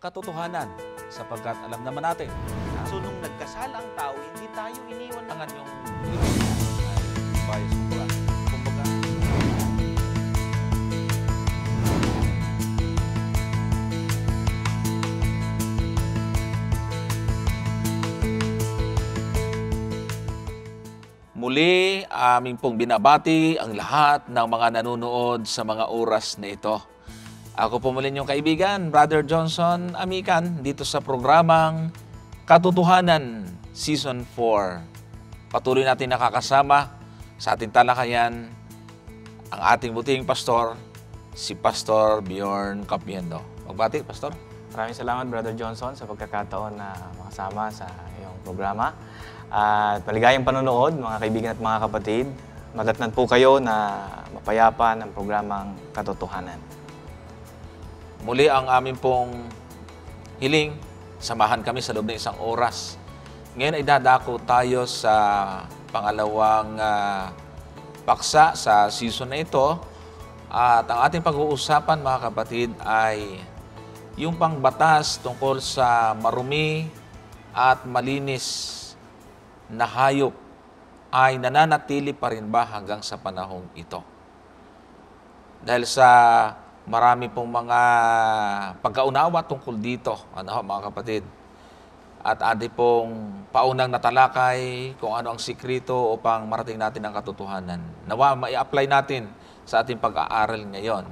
katotohanan sapagkat alam naman natin. Na, so nung nagkasala ang tao, hindi tayo iniwan ng anyong bias kumbaga. kumbaga. Muli, aming pong binabati ang lahat ng mga nanonood sa mga oras na ito. Ako po muli yung kaibigan, Brother Johnson Amikan, dito sa programang Katotohanan Season 4. Patuloy natin nakakasama sa ating talakayan ang ating butihing pastor, si Pastor Bjorn Capiendo. Magbati, Pastor. Maraming salamat, Brother Johnson, sa pagkakataon na makasama sa iyong programa. At paligayang panonood, mga kaibigan at mga kapatid. Madatnan po kayo na mapayapa ng programang Katotohanan. Muli ang amin pong hiling, samahan kami sa loob ng isang oras. Ngayon ay dadako tayo sa pangalawang uh, paksa sa season na ito. At ang ating pag-uusapan mga kapatid ay yung pangbatas tungkol sa marumi at malinis na hayop ay nananatili pa rin ba hanggang sa panahong ito? Dahil sa marami pong mga pagkaunawa tungkol dito, ano, mga kapatid. At ati pong paunang natalakay kung ano ang sikrito upang marating natin ang katotohanan. Nawa, mai-apply natin sa ating pag-aaral ngayon.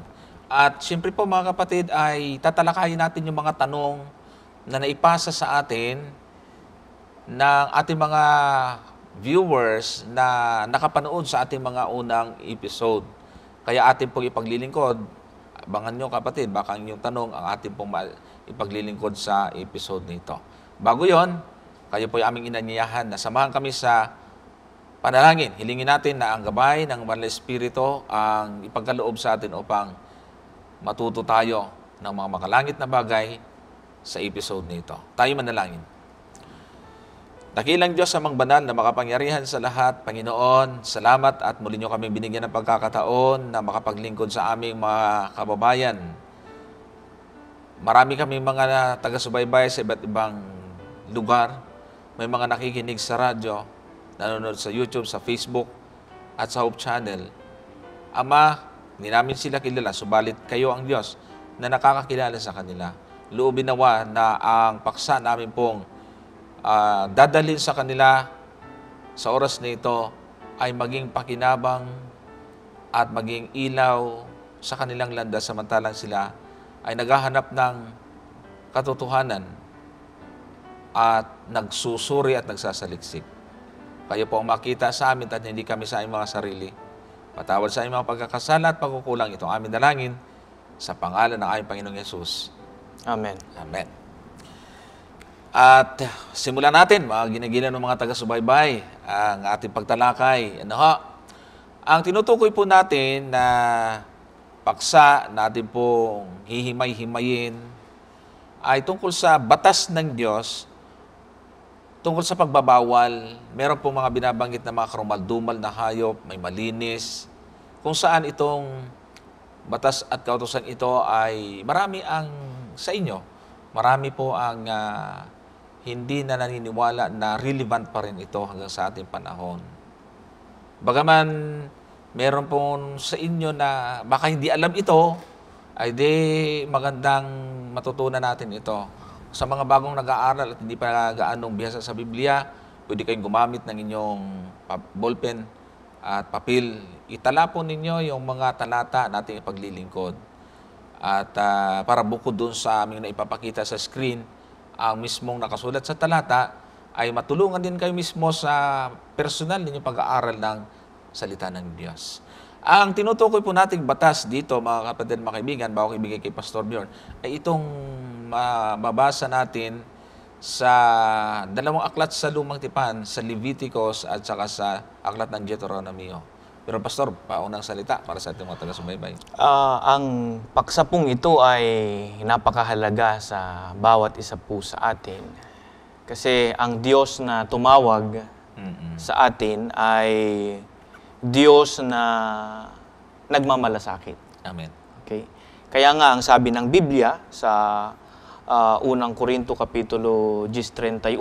At siyempre po mga kapatid ay tatalakayin natin yung mga tanong na naipasa sa atin ng ating mga viewers na nakapanood sa ating mga unang episode. Kaya atin pong ipaglilingkod Abangan nyo kapatid, baka ang inyong tanong ang ating pong ipaglilingkod sa episode nito. Bago yon, kayo po ay aming inanyayahan na samahan kami sa panalangin. Hilingin natin na ang gabay ng Banal Espiritu ang ipagkaloob sa atin upang matuto tayo ng mga makalangit na bagay sa episode nito. Tayo manalangin. Dakilang Diyos amang banal na makapangyarihan sa lahat, Panginoon, salamat at muli nyo kaming binigyan ng pagkakataon na makapaglingkod sa aming mga kababayan. Marami kaming mga taga-subaybay sa iba't ibang lugar. May mga nakikinig sa radyo, nanonood sa YouTube, sa Facebook, at sa Hope Channel. Ama, hindi namin sila kilala, subalit kayo ang Diyos na nakakakilala sa kanila. Luubin nawa na ang paksa namin pong uh, dadalhin sa kanila sa oras na ito ay maging pakinabang at maging ilaw sa kanilang landas samantalang sila ay naghahanap ng katotohanan at nagsusuri at nagsasaliksik. Kayo po ang makita sa amin at hindi kami sa aming mga sarili. Patawad sa aming mga pagkakasala at pagkukulang ito. Amin dalangin sa pangalan ng aming Panginoong Yesus. Amen. Amen. At simulan natin, mga ginigilan ng mga taga-subaybay, ang ating pagtalakay. Ano ha? Ang tinutukoy po natin na paksa natin pong hihimay-himayin ay tungkol sa batas ng Diyos tungkol sa pagbabawal. Meron pong mga binabanggit na mga krumaldumal na hayop, may malinis, kung saan itong batas at kautosan ito ay marami ang sa inyo, marami po ang uh, hindi na naniniwala na relevant pa rin ito hanggang sa ating panahon. Bagaman meron pong sa inyo na baka hindi alam ito, ay di magandang matutunan natin ito. Sa mga bagong nag-aaral at hindi pa gaanong bihasa sa Biblia, pwede kayong gumamit ng inyong ballpen at papel. Itala po ninyo yung mga talata nating ipaglilingkod. At uh, para bukod dun sa aming naipapakita sa screen, ang mismong nakasulat sa talata, ay matulungan din kayo mismo sa personal ninyong pag-aaral ng salita ng Diyos. Ang tinutukoy po nating batas dito, mga kapatid, mga kaibigan, bago ibigay kay Pastor Bjorn, ay itong mababasa natin sa dalawang aklat sa Lumang Tipan, sa Leviticus at saka sa aklat ng Deuteronomio. Pero Pastor, paunang salita para sa ating mga taga-subaybay. Uh, ang paksa ito ay napakahalaga sa bawat isa po sa atin. Kasi ang Diyos na tumawag Mm-mm. sa atin ay Diyos na nagmamalasakit. Amen. Okay? Kaya nga ang sabi ng Biblia sa uh, unang Korinto kapitulo 10:31,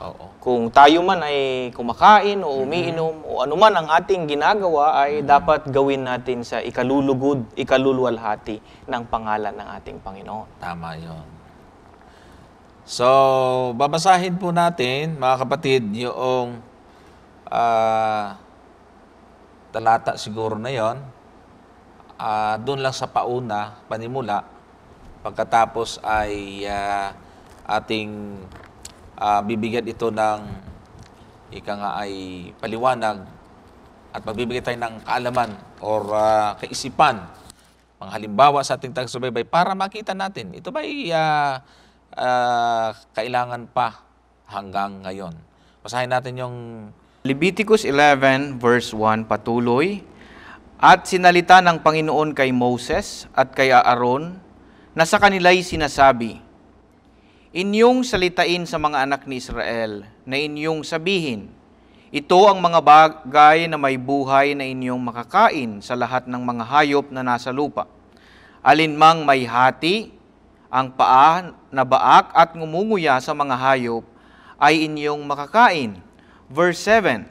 Oo. Kung tayo man ay kumakain o mm-hmm. umiinom mm-hmm. o anuman ang ating ginagawa ay mm-hmm. dapat gawin natin sa ikalulugod, ikaluluwalhati ng pangalan ng ating Panginoon. Tama 'yon. So, babasahin po natin mga kapatid yung uh, talata siguro na 'yon. Uh, ah, doon lang sa pauna, panimula, pagkatapos ay uh, ating uh, bibigyan ito ng ika nga ay paliwanag at magbibigay tayo ng kaalaman or uh, kaisipan panghalimbawa sa ating tagsubay para makita natin ito ba ay uh, ah, uh, kailangan pa hanggang ngayon. Basahin natin yung Leviticus 11 verse 1 patuloy At sinalita ng Panginoon kay Moses at kay Aaron na sa kanila'y sinasabi, inyong salitain sa mga anak ni Israel na inyong sabihin, ito ang mga bagay na may buhay na inyong makakain sa lahat ng mga hayop na nasa lupa. Alinmang may hati, ang paa na baak at ngumunguya sa mga hayop ay inyong makakain. Verse 7,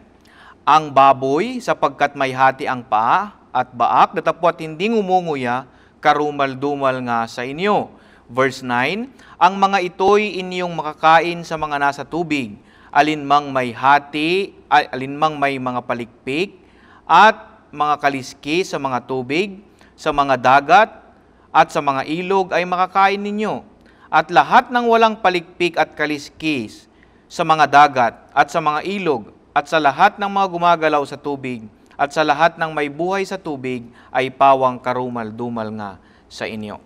Ang baboy sapagkat may hati ang paa at baak datapwat hindi ngumunguya, karumal-dumal nga sa inyo verse 9, Ang mga ito'y inyong makakain sa mga nasa tubig, alinmang may hati, alinmang may mga palikpik, at mga kaliski sa mga tubig, sa mga dagat, at sa mga ilog ay makakain ninyo. At lahat ng walang palikpik at kaliskis sa mga dagat, at sa mga ilog, at sa lahat ng mga gumagalaw sa tubig, at sa lahat ng may buhay sa tubig ay pawang karumal-dumal nga sa inyo.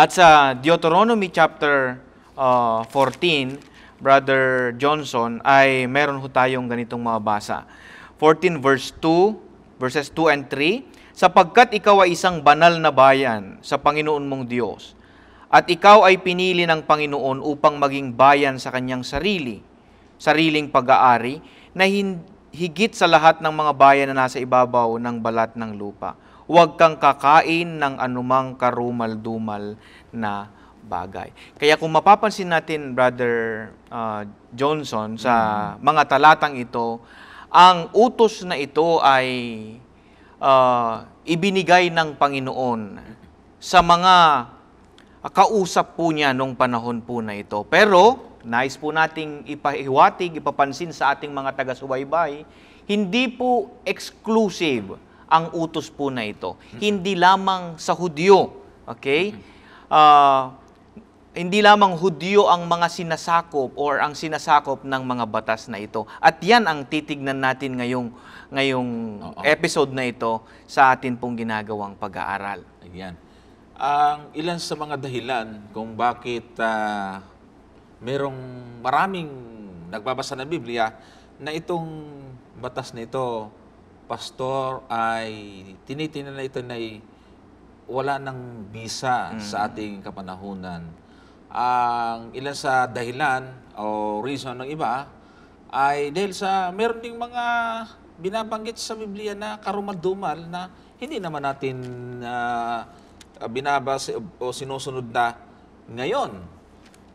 At sa Deuteronomy chapter uh, 14, Brother Johnson, ay meron ho tayong ganitong mabasa. 14 verse 2, verses 2 and 3, Sapagkat ikaw ay isang banal na bayan sa Panginoon mong Diyos, at ikaw ay pinili ng Panginoon upang maging bayan sa kanyang sarili, sariling pag-aari, na higit sa lahat ng mga bayan na nasa ibabaw ng balat ng lupa huwag kang kakain ng anumang karumal-dumal na bagay. Kaya kung mapapansin natin, Brother uh, Johnson, sa mm. mga talatang ito, ang utos na ito ay uh, ibinigay ng Panginoon sa mga kausap po niya nung panahon po na ito. Pero, nais po nating ipahiwatig, ipapansin sa ating mga taga-subaybay, hindi po exclusive ang utos po na ito. Hindi lamang sa Hudyo, okay? Uh, hindi lamang Hudyo ang mga sinasakop or ang sinasakop ng mga batas na ito. At yan ang titignan natin ngayong, ngayong episode na ito sa atin pong ginagawang pag-aaral. Ayan. Ang ilan sa mga dahilan kung bakit uh, merong maraming nagbabasa ng Biblia na itong batas na ito pastor ay tinitingnan na ito na wala nang visa mm. sa ating kapanahunan. Ang ilan sa dahilan o reason ng iba ay dahil sa meron ding mga binabanggit sa Biblia na karumadumal na hindi naman natin uh, binabase o sinusunod na ngayon.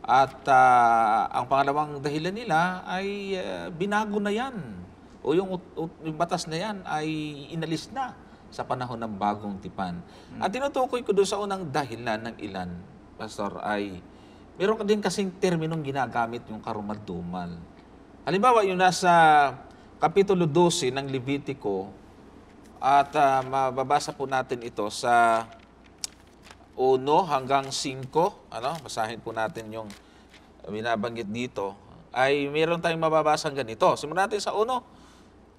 At uh, ang pangalawang dahilan nila ay uh, binago na yan o yung, yung batas na yan ay inalis na sa panahon ng bagong tipan. Hmm. At tinutukoy ko doon sa unang dahilan ng ilan, Pastor, ay meron din kasing terminong ginagamit yung karumal-dumal. Halimbawa, yung nasa Kapitulo 12 ng Levitico, at uh, mababasa po natin ito sa 1 hanggang 5, ano, basahin po natin yung binabanggit dito, ay meron tayong mababasang ganito. Simulan natin sa 1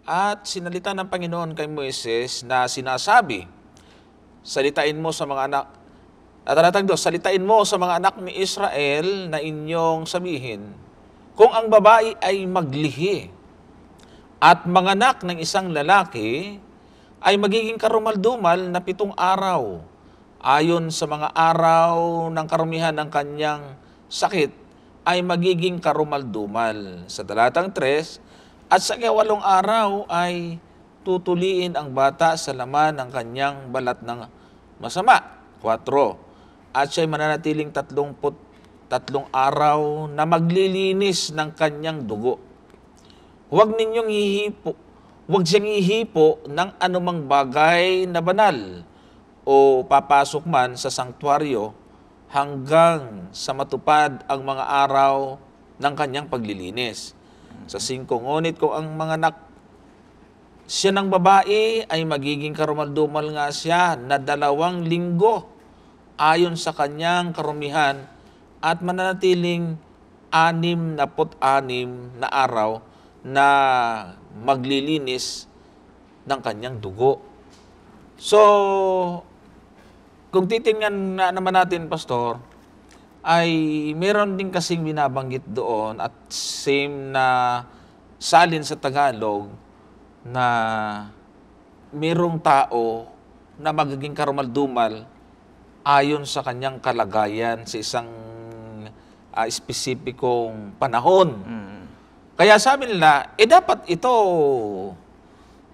at sinalita ng Panginoon kay Moises na sinasabi, salitain mo sa mga anak, at talatag dos, salitain mo sa mga anak ni Israel na inyong sabihin, kung ang babae ay maglihi at mga anak ng isang lalaki, ay magiging karumaldumal na pitong araw ayon sa mga araw ng karumihan ng kanyang sakit ay magiging karumaldumal. Sa talatang 3, at sa ikawalong araw ay tutuliin ang bata sa laman ng kanyang balat ng masama. 4. At siya'y mananatiling tatlong, put, tatlong araw na maglilinis ng kanyang dugo. Huwag ninyong hihipo, huwag siyang ihipo ng anumang bagay na banal o papasok man sa sangtuaryo hanggang sa matupad ang mga araw ng kanyang paglilinis sa 5. Ngunit ko ang mga nak siya ng babae ay magiging karumaldumal nga siya na dalawang linggo ayon sa kanyang karumihan at mananatiling anim na put anim na araw na maglilinis ng kanyang dugo. So, kung titingnan na naman natin, Pastor, ay meron din kasing binabanggit doon at same na salin sa Tagalog na merong tao na magiging karumaldumal ayon sa kanyang kalagayan sa isang uh, espesipikong panahon. Mm. Kaya sabi nila, eh dapat ito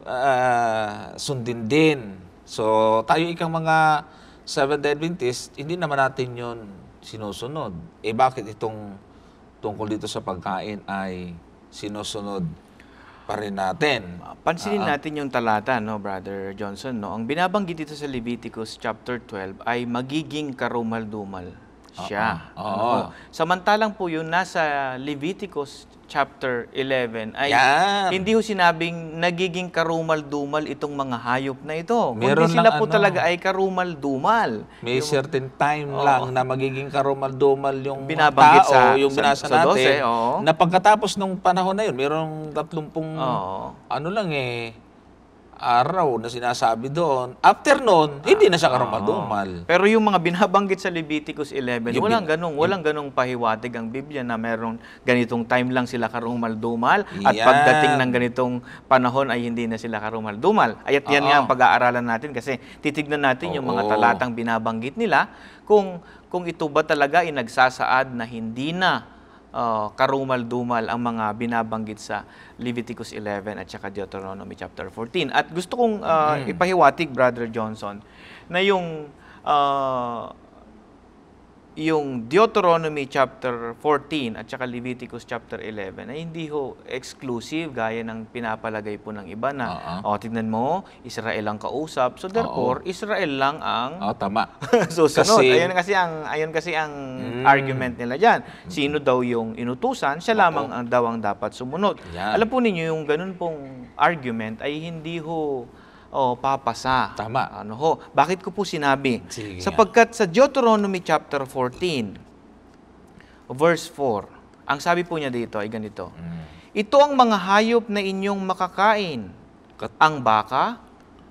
uh, sundin din. So tayo ikang mga Seventh-day Adventist, hindi naman natin yon sinusunod. Eh bakit itong tungkol dito sa pagkain ay sinusunod pa rin natin? Pansinin uh, natin yung talata, no, Brother Johnson. No? Ang binabanggit dito sa Leviticus chapter 12 ay magiging karumal-dumal siya. Oo. Ano oo. Samantalang po yun nasa Leviticus chapter 11 ay Yan. hindi ho sinabing nagiging karumal-dumal itong mga hayop na ito. Meron Kundi sila po ano, talaga ay karumal-dumal. May yung, certain time oh, lang na magiging karumal-dumal yung binabanggit tao, sa, yung binasa sa, sa natin. 12, oh. Na pagkatapos nung panahon na yun, merong 30 oh. ano lang eh, araw na sinasabi doon, after noon, ah, hindi na siya ah. karumadumal. Pero yung mga binabanggit sa Leviticus 11, yung walang ganong, walang ganong pahiwatig ang Biblia na meron ganitong time lang sila karumaldumal at pagdating ng ganitong panahon ay hindi na sila karumaldumal. Ay at yan nga ang ah. pag-aaralan natin kasi titignan natin Oo. yung mga talatang binabanggit nila kung kung ito ba talaga ay nagsasaad na hindi na uh, karumal-dumal ang mga binabanggit sa Leviticus 11 at saka Deuteronomy chapter 14. At gusto kong uh, mm. ipahiwatig Brother Johnson na yung uh, yung Deuteronomy chapter 14 at saka Leviticus chapter 11 ay hindi ho exclusive gaya ng pinapalagay po ng iba na uh-huh. oh, tignan mo, Israel ang kausap. So therefore, Uh-oh. Israel lang ang oh, tama. susunod. Kasi, ayun kasi ang ayun kasi ang mm, argument nila diyan. Hmm. Sino mm. daw yung inutusan, siya Uh-oh. lamang ang daw ang dapat sumunod. Yan. Alam po ninyo yung ganun pong argument ay hindi ho o oh, papasa. Tama. Ano ho? Bakit ko po sinabi? Sige Sapagkat sa Deuteronomy chapter 14 verse 4, ang sabi po niya dito ay ganito. Mm. Ito ang mga hayop na inyong makakain. Ang baka,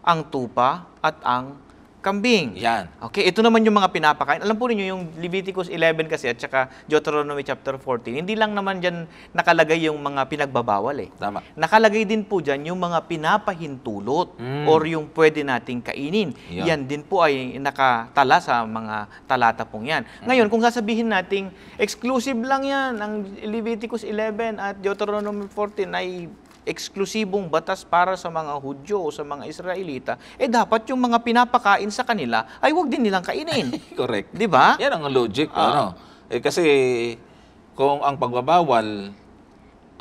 ang tupa at ang kambing. Yan. Okay, ito naman yung mga pinapakain. Alam po niyo yung Leviticus 11 kasi at saka Deuteronomy chapter 14. Hindi lang naman diyan nakalagay yung mga pinagbabawal eh. Tama. Nakalagay din po diyan yung mga pinapahintulot mm. or yung pwede nating kainin. Yan. yan din po ay nakatala sa mga talata pong yan. Hmm. Ngayon, kung sasabihin nating exclusive lang yan ang Leviticus 11 at Deuteronomy 14 ay eksklusibong batas para sa mga Hudyo o sa mga Israelita, eh dapat yung mga pinapakain sa kanila ay wag din nilang kainin. Correct. Di ba? Yan ang logic. Uh, ano? Eh, kasi kung ang pagbabawal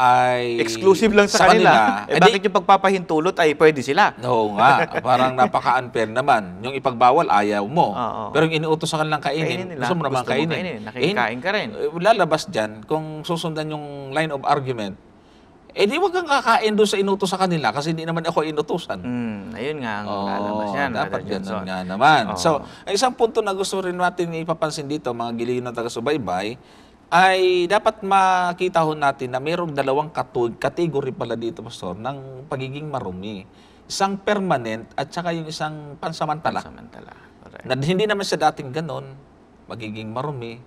ay... Exclusive lang sa, sa kanila. kanila eh, eh bakit yung pagpapahintulot ay pwede sila? Oo nga. Parang napaka-unfair naman. Yung ipagbawal, ayaw mo. Oh, oh. Pero yung inuutos sa kanilang kainin, kainin nila, gusto mo naman kainin. kainin. Nakikain ka eh, rin. Eh, lalabas dyan, kung susundan yung line of argument, eh di wag kang kakain doon sa inutos sa kanila kasi hindi naman ako inutusan. Mm, ayun nga ang oh, lalabas yan. Dapat ganun nga naman. Oh. So, isang punto na gusto rin natin ipapansin dito, mga giliw na taga-subaybay, ay dapat makita ho natin na mayroong dalawang katug, pala dito, Pastor, ng pagiging marumi. Isang permanent at saka yung isang pansamantala. Pansamantala. Correct. Na hindi naman sa dating ganun, magiging marumi,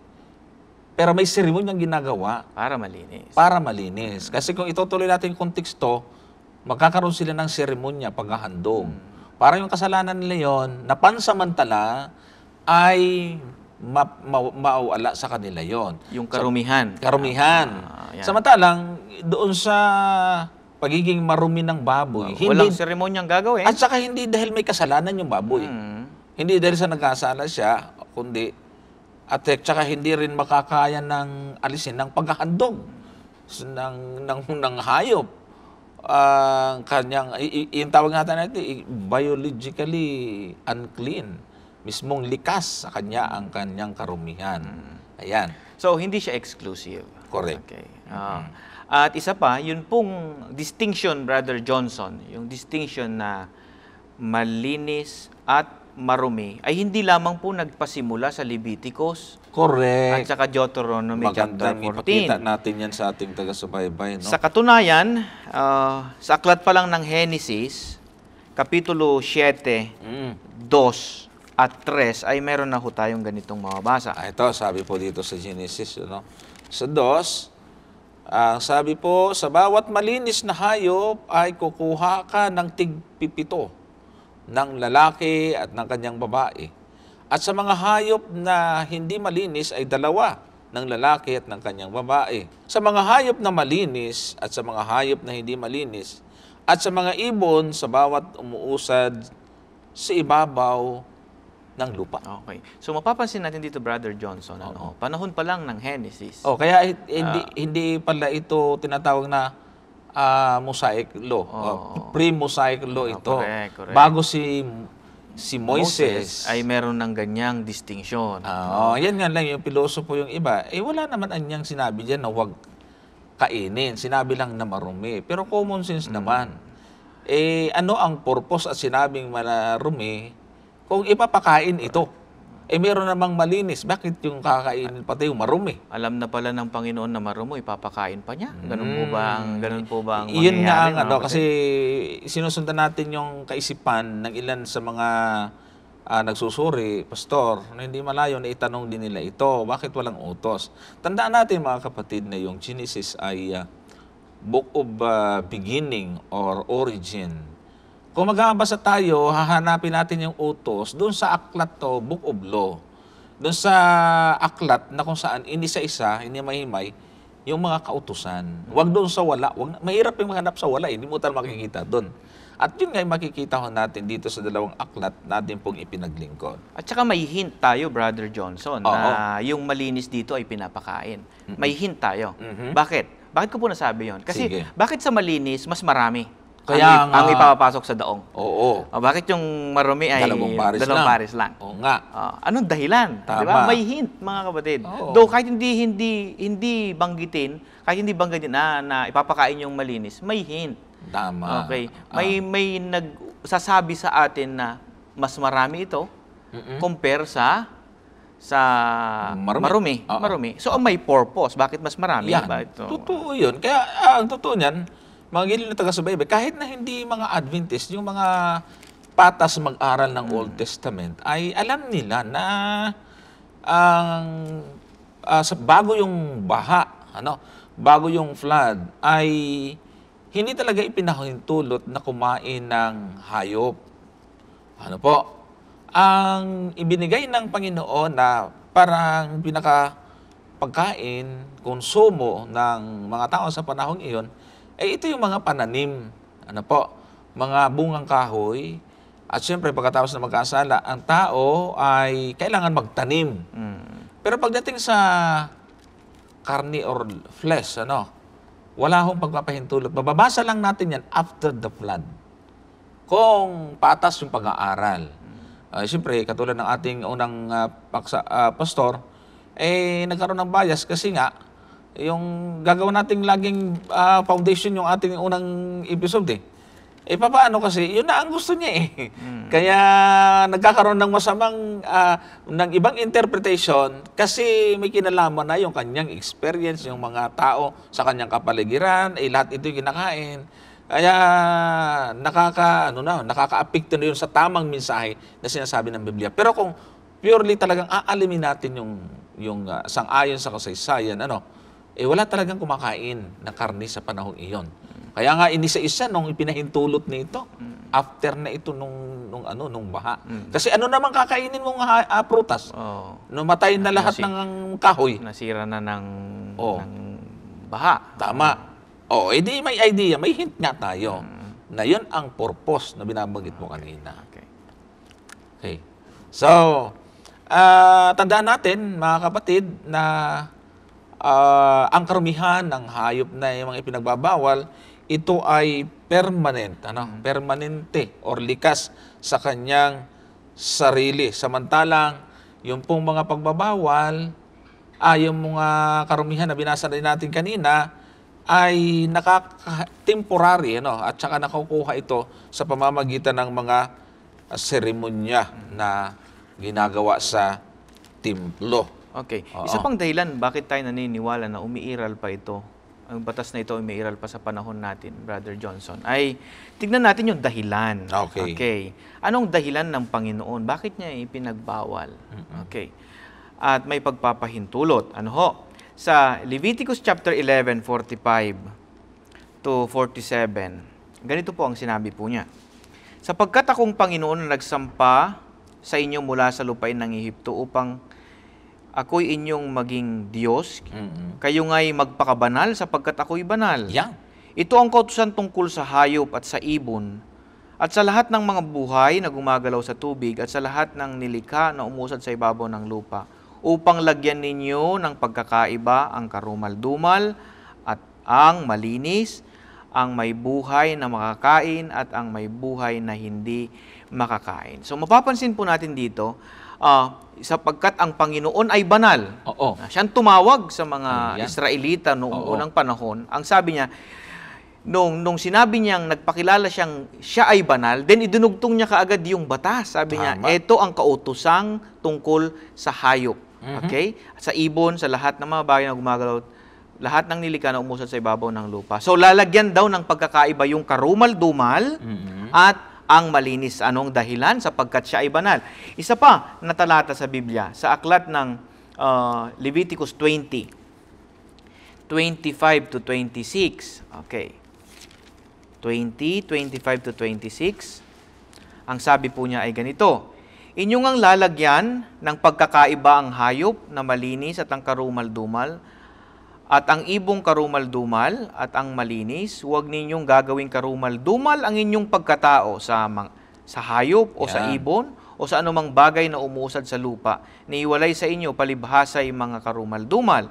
pero may seremonyang ginagawa Para malinis. para malinis. Kasi kung itutuloy natin yung konteksto, magkakaroon sila ng seremonya, paghahandog. Para yung kasalanan nila yon, napansamantala, ay ma- ma- mawala sa kanila yon. Yung karumihan. Karumihan. Ah, Samantalang, doon sa pagiging marumi ng baboy, Walang hindi, seremonyang gagawin. at saka hindi dahil may kasalanan yung baboy. Hmm. Hindi dahil sa nagkasala siya, kundi at eh, tsaka hindi rin makakaya ng alisin ng paghahandog ng, ng, ng hayop ang uh, kanyang, yung tawag natin natin, biologically unclean. Mismong likas sa kanya ang kanyang karumihan. Ayan. So, hindi siya exclusive. Correct. Okay. Uh, at isa pa, yun pong distinction, Brother Johnson, yung distinction na malinis at marumi ay hindi lamang po nagpasimula sa Leviticus Correct. at saka Deuteronomy chapter 14. ipakita natin yan sa ating taga-subaybay. No? Sa katunayan, uh, sa aklat pa lang ng Henesis, Kapitulo 7, mm. 2, at 3 ay meron na ho tayong ganitong mababasa. Ah, Ito, sabi po dito sa Genesis, ano? Sa 2, ang uh, sabi po, sa bawat malinis na hayop ay kukuha ka ng tigpipito ng lalaki at ng kanyang babae. At sa mga hayop na hindi malinis ay dalawa ng lalaki at ng kanyang babae. Sa mga hayop na malinis at sa mga hayop na hindi malinis at sa mga ibon sa bawat umuusad sa ibabaw ng lupa. Okay. So mapapansin natin dito Brother Johnson, ano, panahon pa lang ng Henesis. Oh, kaya hindi uh, hindi pala ito tinatawag na uh, Mosaic Law. Oh. Uh, pre-Mosaic Law ah, ito. correct, correct. Bago si si Moises, Moses ay meron ng ganyang distinction. Oo, oh, yan nga lang yung pilosopo yung iba. Eh wala naman anyang sinabi diyan na wag kainin. Sinabi lang na marumi. Pero common sense mm. naman. Eh ano ang purpose at sinabing marumi kung ipapakain ito? Eh meron namang malinis. Bakit yung kakainin pati yung marumi? Alam na pala ng Panginoon na marumi, ipapakain pa niya. Ganun po ba ang, hmm. ganun po ba ang Iyon nga ang ano, kasi sinusundan natin yung kaisipan ng ilan sa mga uh, nagsusuri, pastor, na hindi malayo na itanong din nila ito, bakit walang utos? Tandaan natin mga kapatid na yung Genesis ay uh, book of uh, beginning or origin kung mag magbabasa tayo, hahanapin natin yung utos doon sa aklat to, Book of Law. Doon sa aklat na kung saan inisa-isa, inimahimay, yung mga kautusan. Huwag doon sa wala. Wag, mahirap yung maghanap sa wala, eh. hindi mo talaga makikita doon. At yun nga yung makikita ko natin dito sa dalawang aklat natin pong ipinaglingkod. At saka may hint tayo, Brother Johnson, Oo. na yung malinis dito ay pinapakain. Mm-hmm. May hint tayo. Mm-hmm. Bakit? Bakit ko po nasabi yon? Kasi Sige. bakit sa malinis, mas marami? Kaya ang, nga, ang ipapapasok sa daong. Oo. Oh, bakit yung marumi ay dalawang pares dalawang lang? Pares lang? Oo nga. Uh, anong dahilan? Tama. Diba? May hint, mga kapatid. Oo. Though kahit hindi, hindi, hindi banggitin, kahit hindi banggitin na, na ipapakain yung malinis, may hint. Tama. Okay. Ah. May, uh. may nagsasabi sa atin na mas marami ito Mm-mm. compare sa sa marumi. Marumi. marumi. So, may purpose. Bakit mas marami? Yan. Ba diba ito? Totoo yun. Kaya, uh, totoo niyan, mga ganyan na taga-subaybay, kahit na hindi mga Adventist, yung mga patas mag-aral ng Old mm. Testament, ay alam nila na ang uh, uh, bago yung baha, ano, bago yung flood, ay hindi talaga ipinahintulot na kumain ng hayop. Ano po? Ang ibinigay ng Panginoon na parang pinaka pagkain, konsumo ng mga tao sa panahong iyon eh ito yung mga pananim. Ano po? Mga bungang kahoy. At siyempre, pagkatapos na magkasala, ang tao ay kailangan magtanim. Mm. Pero pagdating sa karne or flesh, ano, wala hong pagpapahintulot. Bababasa lang natin yan after the flood. Kung patas yung pag-aaral. Uh, mm. siyempre, katulad ng ating unang uh, paksa, uh, pastor, eh, nagkaroon ng bias kasi nga, yung gagawin nating laging uh, foundation yung ating unang episode eh. Eh paano kasi, yun na ang gusto niya eh. Mm. Kaya nagkakaroon ng masamang, uh, ng ibang interpretation kasi may kinalaman na yung kanyang experience, yung mga tao sa kanyang kapaligiran, eh lahat ito yung kinakain. Kaya nakaka, ano na, nakaka-apekto na yun sa tamang mensahe na sinasabi ng Biblia. Pero kung purely talagang aalimin natin yung, yung uh, sang-ayon sa kasaysayan, ano, eh wala talagang kumakain na karne sa panahong iyon. Kaya nga inisa-isa nung ipinahintulot nito mm. after na ito nung nung ano nung baha. Mm. Kasi ano naman kakainin mong ha, uh, prutas? Oh. Namatay na lahat Nasi- ng kahoy. Nasira na ng oh. ng baha. Tama. Oh, eh, edi may idea, may hint nga tayo. Mm. Na 'yon ang purpose na binabanggit mo okay. kanina. Okay. Okay. So, uh, tandaan natin mga kapatid na uh, ang karumihan ng hayop na yung mga ipinagbabawal, ito ay permanent, ano, permanente or likas sa kanyang sarili. Samantalang yung pong mga pagbabawal, ah, yung mga karumihan na binasa na natin kanina, ay nakaka-temporary ano, at saka nakukuha ito sa pamamagitan ng mga seremonya na ginagawa sa templo. Okay. Oo. Isa pang dahilan bakit tayo naniniwala na umiiral pa ito, ang batas na ito umiiral pa sa panahon natin, Brother Johnson, ay tignan natin yung dahilan. Okay. okay. Anong dahilan ng Panginoon? Bakit niya ipinagbawal? Mm-hmm. Okay. At may pagpapahintulot. Ano ho? Sa Leviticus chapter 11:45 to 47, ganito po ang sinabi po niya. Sapagkat akong Panginoon na nagsampa sa inyo mula sa lupain ng Ehipto upang ako'y inyong maging Diyos, mm-hmm. kayo nga'y magpakabanal sapagkat ako'y banal. Yeah. Ito ang kautusan tungkol sa hayop at sa ibon, at sa lahat ng mga buhay na gumagalaw sa tubig, at sa lahat ng nilikha na umusad sa ibabaw ng lupa, upang lagyan ninyo ng pagkakaiba ang karumal-dumal at ang malinis, ang may buhay na makakain at ang may buhay na hindi makakain. So mapapansin po natin dito, uh, sapagkat ang Panginoon ay banal. Oo. Ah, siyang tumawag sa mga Ayan. Israelita noong Oo. unang panahon. Ang sabi niya, nung, nung sinabi niyang nagpakilala siyang siya ay banal, then idunugtong niya kaagad yung batas. Sabi Tama. niya, ito ang kautosang tungkol sa hayop. Mm-hmm. Okay? Sa ibon, sa lahat ng mga bagay na gumagalaw, lahat ng nilikha na umusad sa ibabaw ng lupa. So lalagyan daw ng pagkakaiba yung karumal-dumal mm-hmm. at ang malinis. Anong dahilan? Sapagkat siya ay banal. Isa pa na talata sa Biblia, sa aklat ng uh, Leviticus 20, 25 to 26. Okay. 20, 25 to 26. Ang sabi po niya ay ganito, Inyong ang lalagyan ng pagkakaiba ang hayop na malinis at ang karumal-dumal, at ang ibong karumal-dumal at ang malinis, huwag ninyong gagawing karumal-dumal ang inyong pagkatao sa, sa hayop o yeah. sa ibon o sa anumang bagay na umuusad sa lupa. Niiwalay sa inyo palibhasay mga karumal-dumal.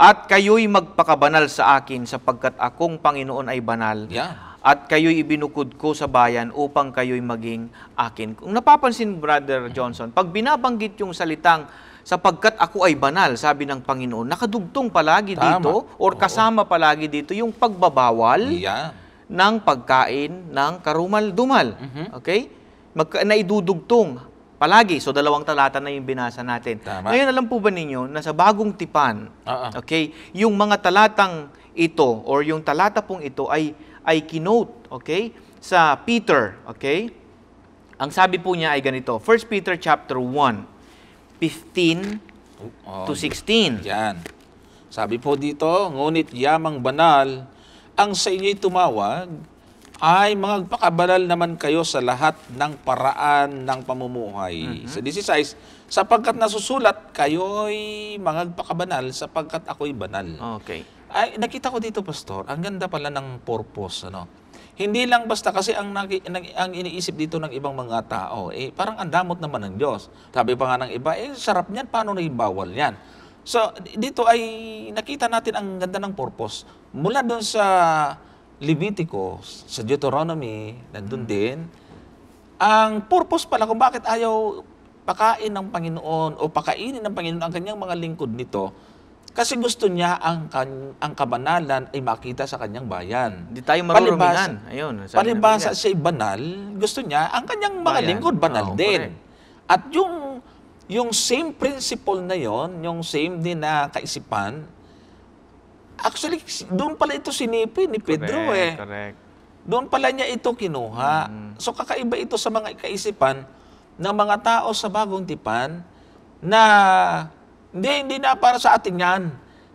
At kayo'y magpakabanal sa akin sapagkat akong Panginoon ay banal. Yeah. At kayo'y ibinukod ko sa bayan upang kayo'y maging akin. Kung napapansin, Brother Johnson, pag binabanggit yung salitang sapagkat ako ay banal, sabi ng Panginoon. Nakadugtong palagi Tama. dito or Oo. kasama palagi dito yung pagbabawal yeah. ng pagkain ng karumal-dumal. Mm-hmm. Okay? Magka, naidudugtong palagi. So dalawang talata na yung binasa natin. Tama. Ngayon alam po ba ninyo na sa bagong tipan, uh-uh. okay, yung mga talatang ito or yung talata pong ito ay ay kinote, okay? Sa Peter, okay? Ang sabi po niya ay ganito, 1 Peter chapter 1 15 oh, to 16. Yan. Sabi po dito, ngunit yamang banal, ang sa inyo'y tumawag, ay magpakabanal naman kayo sa lahat ng paraan ng pamumuhay. Mm-hmm. So this is size, sapagkat nasusulat, kayo'y magpakabanal sapagkat ako'y banal. Okay. Ay, nakita ko dito, Pastor, ang ganda pala ng purpose. Ano? Hindi lang basta kasi ang, ang iniisip dito ng ibang mga tao, eh, parang andamot naman ng Diyos. Sabi pa nga ng iba, eh, sarap niyan, paano na bawal yan? So, dito ay nakita natin ang ganda ng purpose. Mula doon sa Leviticus, sa Deuteronomy, nandun mm. din, ang purpose pala kung bakit ayaw pakain ng Panginoon o pakainin ng Panginoon ang kanyang mga lingkod nito, kasi gusto niya ang, kan, ang kabanalan ay makita sa kanyang bayan. Hindi tayo maruruminan. Ayun, palibasa si banal, gusto niya ang kanyang mga bayan. lingkod banal oh, din. Correct. At yung, yung same principle na yon, yung same din na kaisipan, actually, doon pala ito sinipi ni Pedro correct, eh. Correct. Doon pala niya ito kinuha. Mm. So kakaiba ito sa mga kaisipan ng mga tao sa bagong tipan na hindi, hindi na para sa atin yan.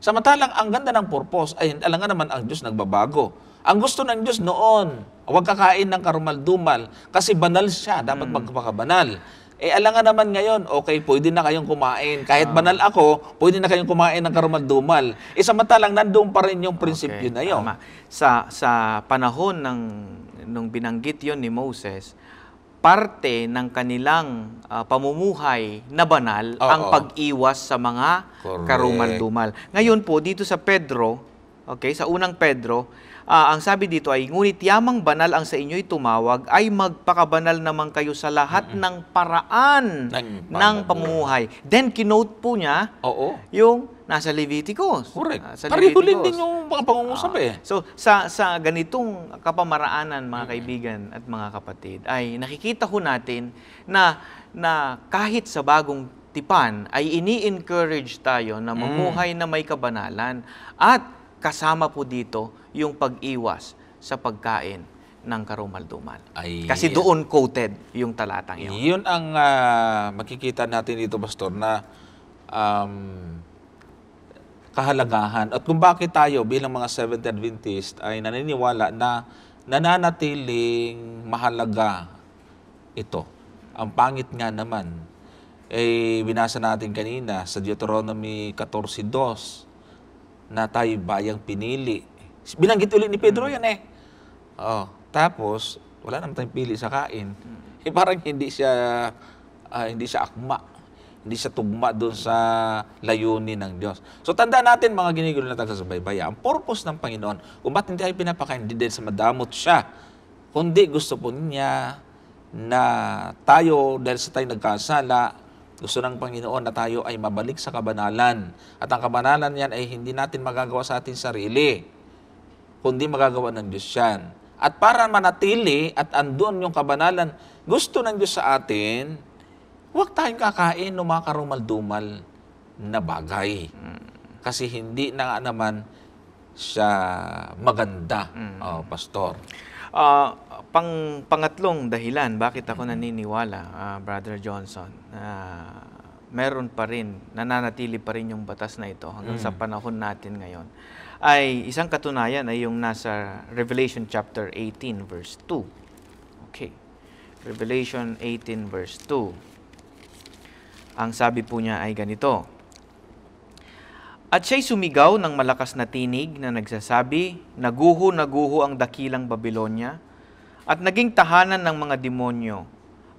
Samantalang ang ganda ng purpose, ay alam nga naman ang Diyos nagbabago. Ang gusto ng Diyos noon, huwag kakain ng karumal-dumal kasi banal siya, dapat hmm. magpakabanal. Eh, alam nga naman ngayon, okay, pwede na kayong kumain. Kahit ah. banal ako, pwede na kayong kumain ng karumal-dumal. E samantalang nandoon pa rin yung prinsipyo okay. na yun. Sa, sa panahon ng, nung binanggit yon ni Moses, parte ng kanilang uh, pamumuhay na banal oh, ang oh. pag-iwas sa mga Correct. karumal-dumal. Ngayon po dito sa Pedro, okay, sa unang Pedro, Uh, ang sabi dito ay, ngunit yamang banal ang sa inyo'y tumawag ay magpakabanal naman kayo sa lahat mm-hmm. ng paraan ng, ng pamumuhay. Then, kinote po niya Oo. yung nasa Leviticus. Correct. Uh, din yung mga pangungusap uh, eh. So, sa, sa ganitong kapamaraanan, mga kaibigan at mga kapatid, ay nakikita ho natin na, na kahit sa bagong tipan, ay ini-encourage tayo na mm. mamuhay mm. na may kabanalan at kasama po dito yung pag-iwas sa pagkain ng karumaldumal. Ay, Kasi doon quoted yung talatang yun. Yun ang uh, makikita natin dito, Pastor, na um, kahalagahan. At kung bakit tayo bilang mga Seventh Adventist ay naniniwala na nananatiling mahalaga ito. Ang pangit nga naman, eh, binasa natin kanina sa Deuteronomy 14.2, na tayo bayang pinili. Binanggit ulit ni Pedro yan eh. Oh, tapos, wala naman tayong pili sa kain. Eh parang hindi siya, uh, hindi siya akma. Hindi siya tugma doon sa layunin ng Diyos. So tandaan natin mga ginigulo na taga-subaybaya, ang purpose ng Panginoon, kung ba't hindi tayo pinapakain, hindi dahil sa madamot siya, kundi gusto po niya na tayo, dahil sa tayo nagkasala, gusto ng Panginoon na tayo ay mabalik sa kabanalan. At ang kabanalan niyan ay hindi natin magagawa sa ating sarili, kundi magagawa ng Diyos yan. At para manatili at andun yung kabanalan, gusto ng Diyos sa atin, huwag tayong kakain ng mga karumal-dumal na bagay. Kasi hindi na naman siya maganda, mm. oh, Pastor. Uh, pang pangatlong dahilan bakit ako mm-hmm. naniniwala, uh, Brother Johnson, na uh, meron pa rin, nananatili pa rin yung batas na ito hanggang mm. sa panahon natin ngayon, ay isang katunayan ay yung nasa Revelation chapter 18 verse 2. Okay. Revelation 18 verse 2. Ang sabi po niya ay ganito, at siya'y sumigaw ng malakas na tinig na nagsasabi, Naguho-naguho ang dakilang Babilonya, at naging tahanan ng mga demonyo,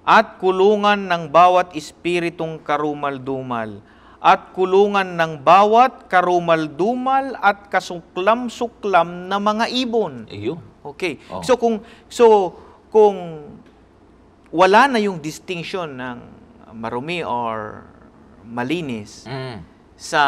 at kulungan ng bawat espiritong karumal-dumal, at kulungan ng bawat karumal-dumal at kasuklam-suklam na mga ibon. Iyo. Okay. Oh. So kung so kung wala na yung distinction ng marumi or malinis, mm sa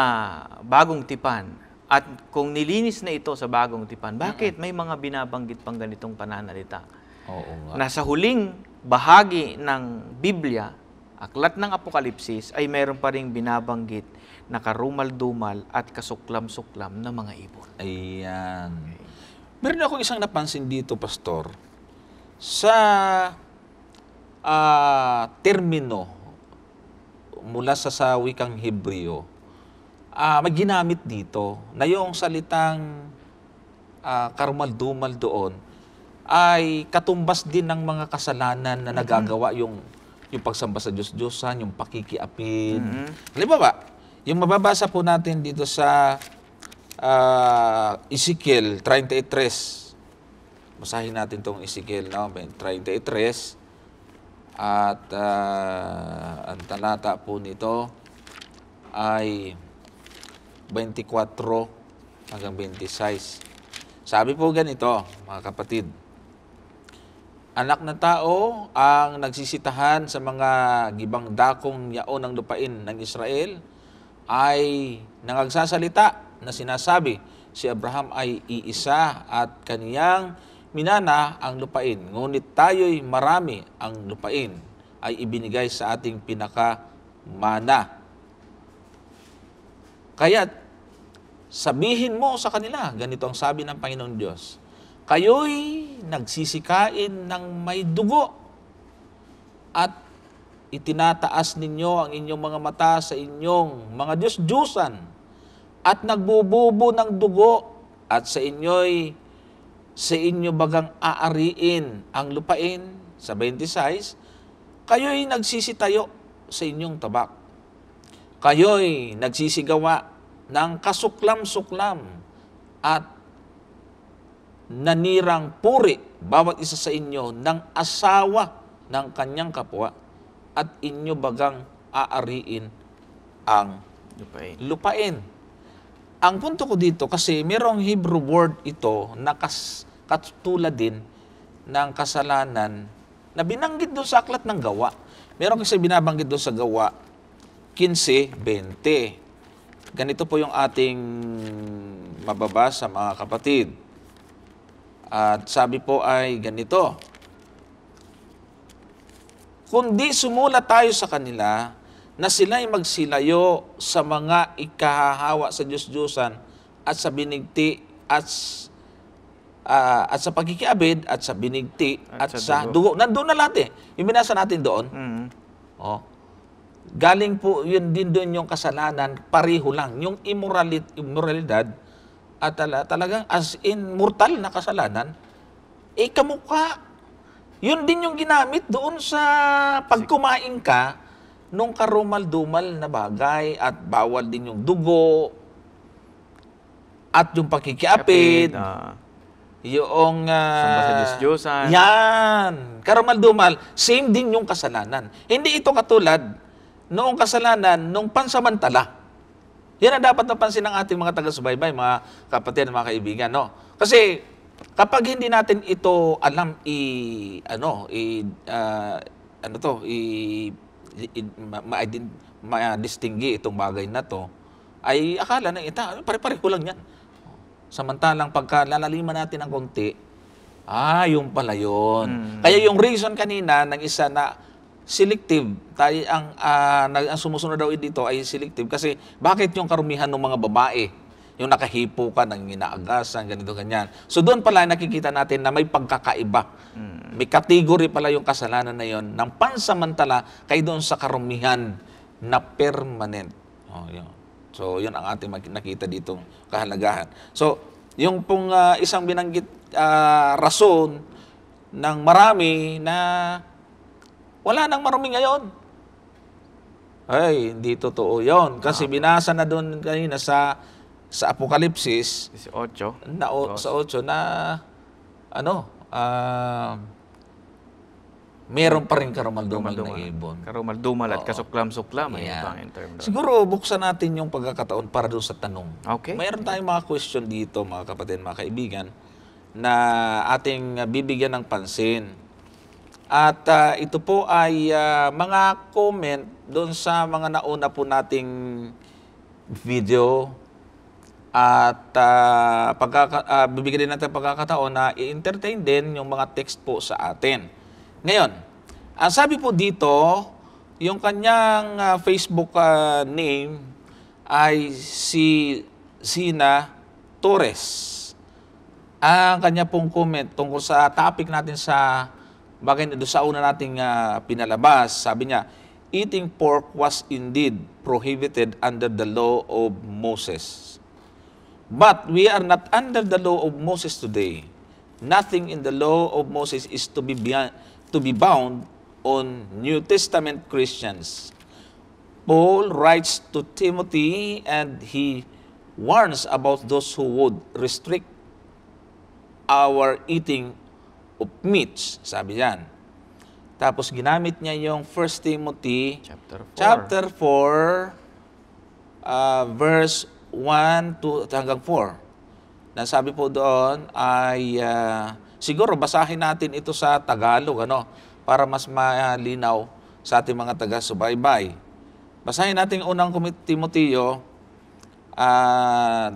bagong tipan at kung nilinis na ito sa bagong tipan, bakit may mga binabanggit pang ganitong pananalita? Oo nga. Na sa huling bahagi ng Biblia, aklat ng Apokalipsis, ay mayroon pa rin binabanggit na karumal-dumal at kasuklam-suklam na mga ibon. Ayan. Meron akong isang napansin dito, Pastor, sa uh, termino mula sa, sa wikang Hebreo, uh, ginamit dito na yung salitang uh, ah, karumaldumal doon ay katumbas din ng mga kasalanan na mm-hmm. nagagawa yung yung pagsamba sa Diyos-Diyosan, yung pakikiapin. Mm-hmm. Halimbawa, yung mababasa po natin dito sa uh, Ezekiel 38.3. Basahin natin tong Ezekiel no? 38.3. At uh, ang talata po nito ay 24 hanggang 26. Sabi po ganito, mga kapatid, Anak ng tao ang nagsisitahan sa mga gibang dakong yaon ng lupain ng Israel ay nangagsasalita na sinasabi si Abraham ay iisa at kaniyang minana ang lupain. Ngunit tayo'y marami ang lupain ay ibinigay sa ating pinakamana. Kaya't Sabihin mo sa kanila, ganito ang sabi ng Panginoon Diyos, kayo'y nagsisikain ng may dugo at itinataas ninyo ang inyong mga mata sa inyong mga Diyos-Diyusan at nagbububo ng dugo at sa inyo'y sa inyo bagang aariin ang lupain sa 26, kayo'y nagsisitayo sa inyong tabak. Kayo'y nagsisigawa ng kasuklam-suklam at nanirang puri bawat isa sa inyo ng asawa ng kanyang kapwa at inyo bagang aariin ang lupain. lupain. Ang punto ko dito, kasi mayroong Hebrew word ito na kas, katulad din ng kasalanan na binanggit doon sa aklat ng gawa. Meron kasi binabanggit doon sa gawa 15-20 ganito po yung ating mababasa mga kapatid. At sabi po ay ganito, Kundi sumula tayo sa kanila na sila'y magsilayo sa mga ikahahawa sa Diyos-Diyosan at sa binigti at uh, at sa pagkikiabid at sa binigti at, at sa, sa dugo. dugo. Nandoon na lahat eh. Yung binasa natin doon. Mm-hmm. Oh. Galing po yun din doon yung kasalanan, pareho lang. Yung immorality, immoralidad, at talagang as in mortal na kasalanan, eh kamukha. Yun din yung ginamit doon sa pagkumain ka nung karumal-dumal na bagay at bawal din yung dugo at yung pakikiapid. Kapid, uh, ah. yung... Uh, sa Yan. Karumal-dumal, same din yung kasalanan. Hindi ito katulad noong kasalanan, noong pansamantala. Yan ang dapat napansin ng ating mga taga-subaybay, mga kapatid, mga kaibigan. No? Kasi kapag hindi natin ito alam i ano i uh, ano to i, i ma-distinguish ma, itong bagay na to ay akala na ita pare-pareho lang yan samantalang pagka lalaliman natin ng konti ah yung pala yun hmm. kaya yung reason kanina ng isa na selective tayo ang uh, ang sumusunod daw dito ay selective kasi bakit yung karumihan ng mga babae yung nakahipo ka ng inaagasan ganito ganyan so doon pala nakikita natin na may pagkakaiba hmm. may category pala yung kasalanan na yon ng pansamantala kay doon sa karumihan na permanent oh yun so yun ang ating nakita dito kahalagahan so yung pong uh, isang binanggit uh, rason ng marami na wala nang marumi ngayon. Ay, hindi totoo yon. Kasi okay. Ah. binasa na doon kanina sa sa Apokalipsis 18 na o, sa 8 na ano uh, meron pa rin karumaldumal na ibon. Karumaldumal at kasuklam-suklam yeah. ang ibang term doon. Siguro buksan natin yung pagkakataon para doon sa tanong. Okay. Mayroon tayong mga question dito mga kapatid, mga kaibigan na ating bibigyan ng pansin. At uh, ito po ay uh, mga comment doon sa mga nauna po nating video at uh, uh, bibigyan din natin pagkakataon na i-entertain din yung mga text po sa atin. Ngayon, ang sabi po dito, yung kanyang uh, Facebook uh, name ay si Sina Torres. Ang kanya pong comment tungkol sa topic natin sa bakit doon sa una nating uh, pinalabas, sabi niya, eating pork was indeed prohibited under the law of Moses. But we are not under the law of Moses today. Nothing in the law of Moses is to be, beyond, to be bound on New Testament Christians. Paul writes to Timothy and he warns about those who would restrict our eating of meats, sabi yan. Tapos ginamit niya yung 1 Timothy chapter 4, chapter 4 uh, verse 1 to hanggang 4. Na sabi po doon ay uh, siguro basahin natin ito sa Tagalog ano para mas malinaw sa ating mga taga-subaybay. Basahin natin unang Timoteo uh,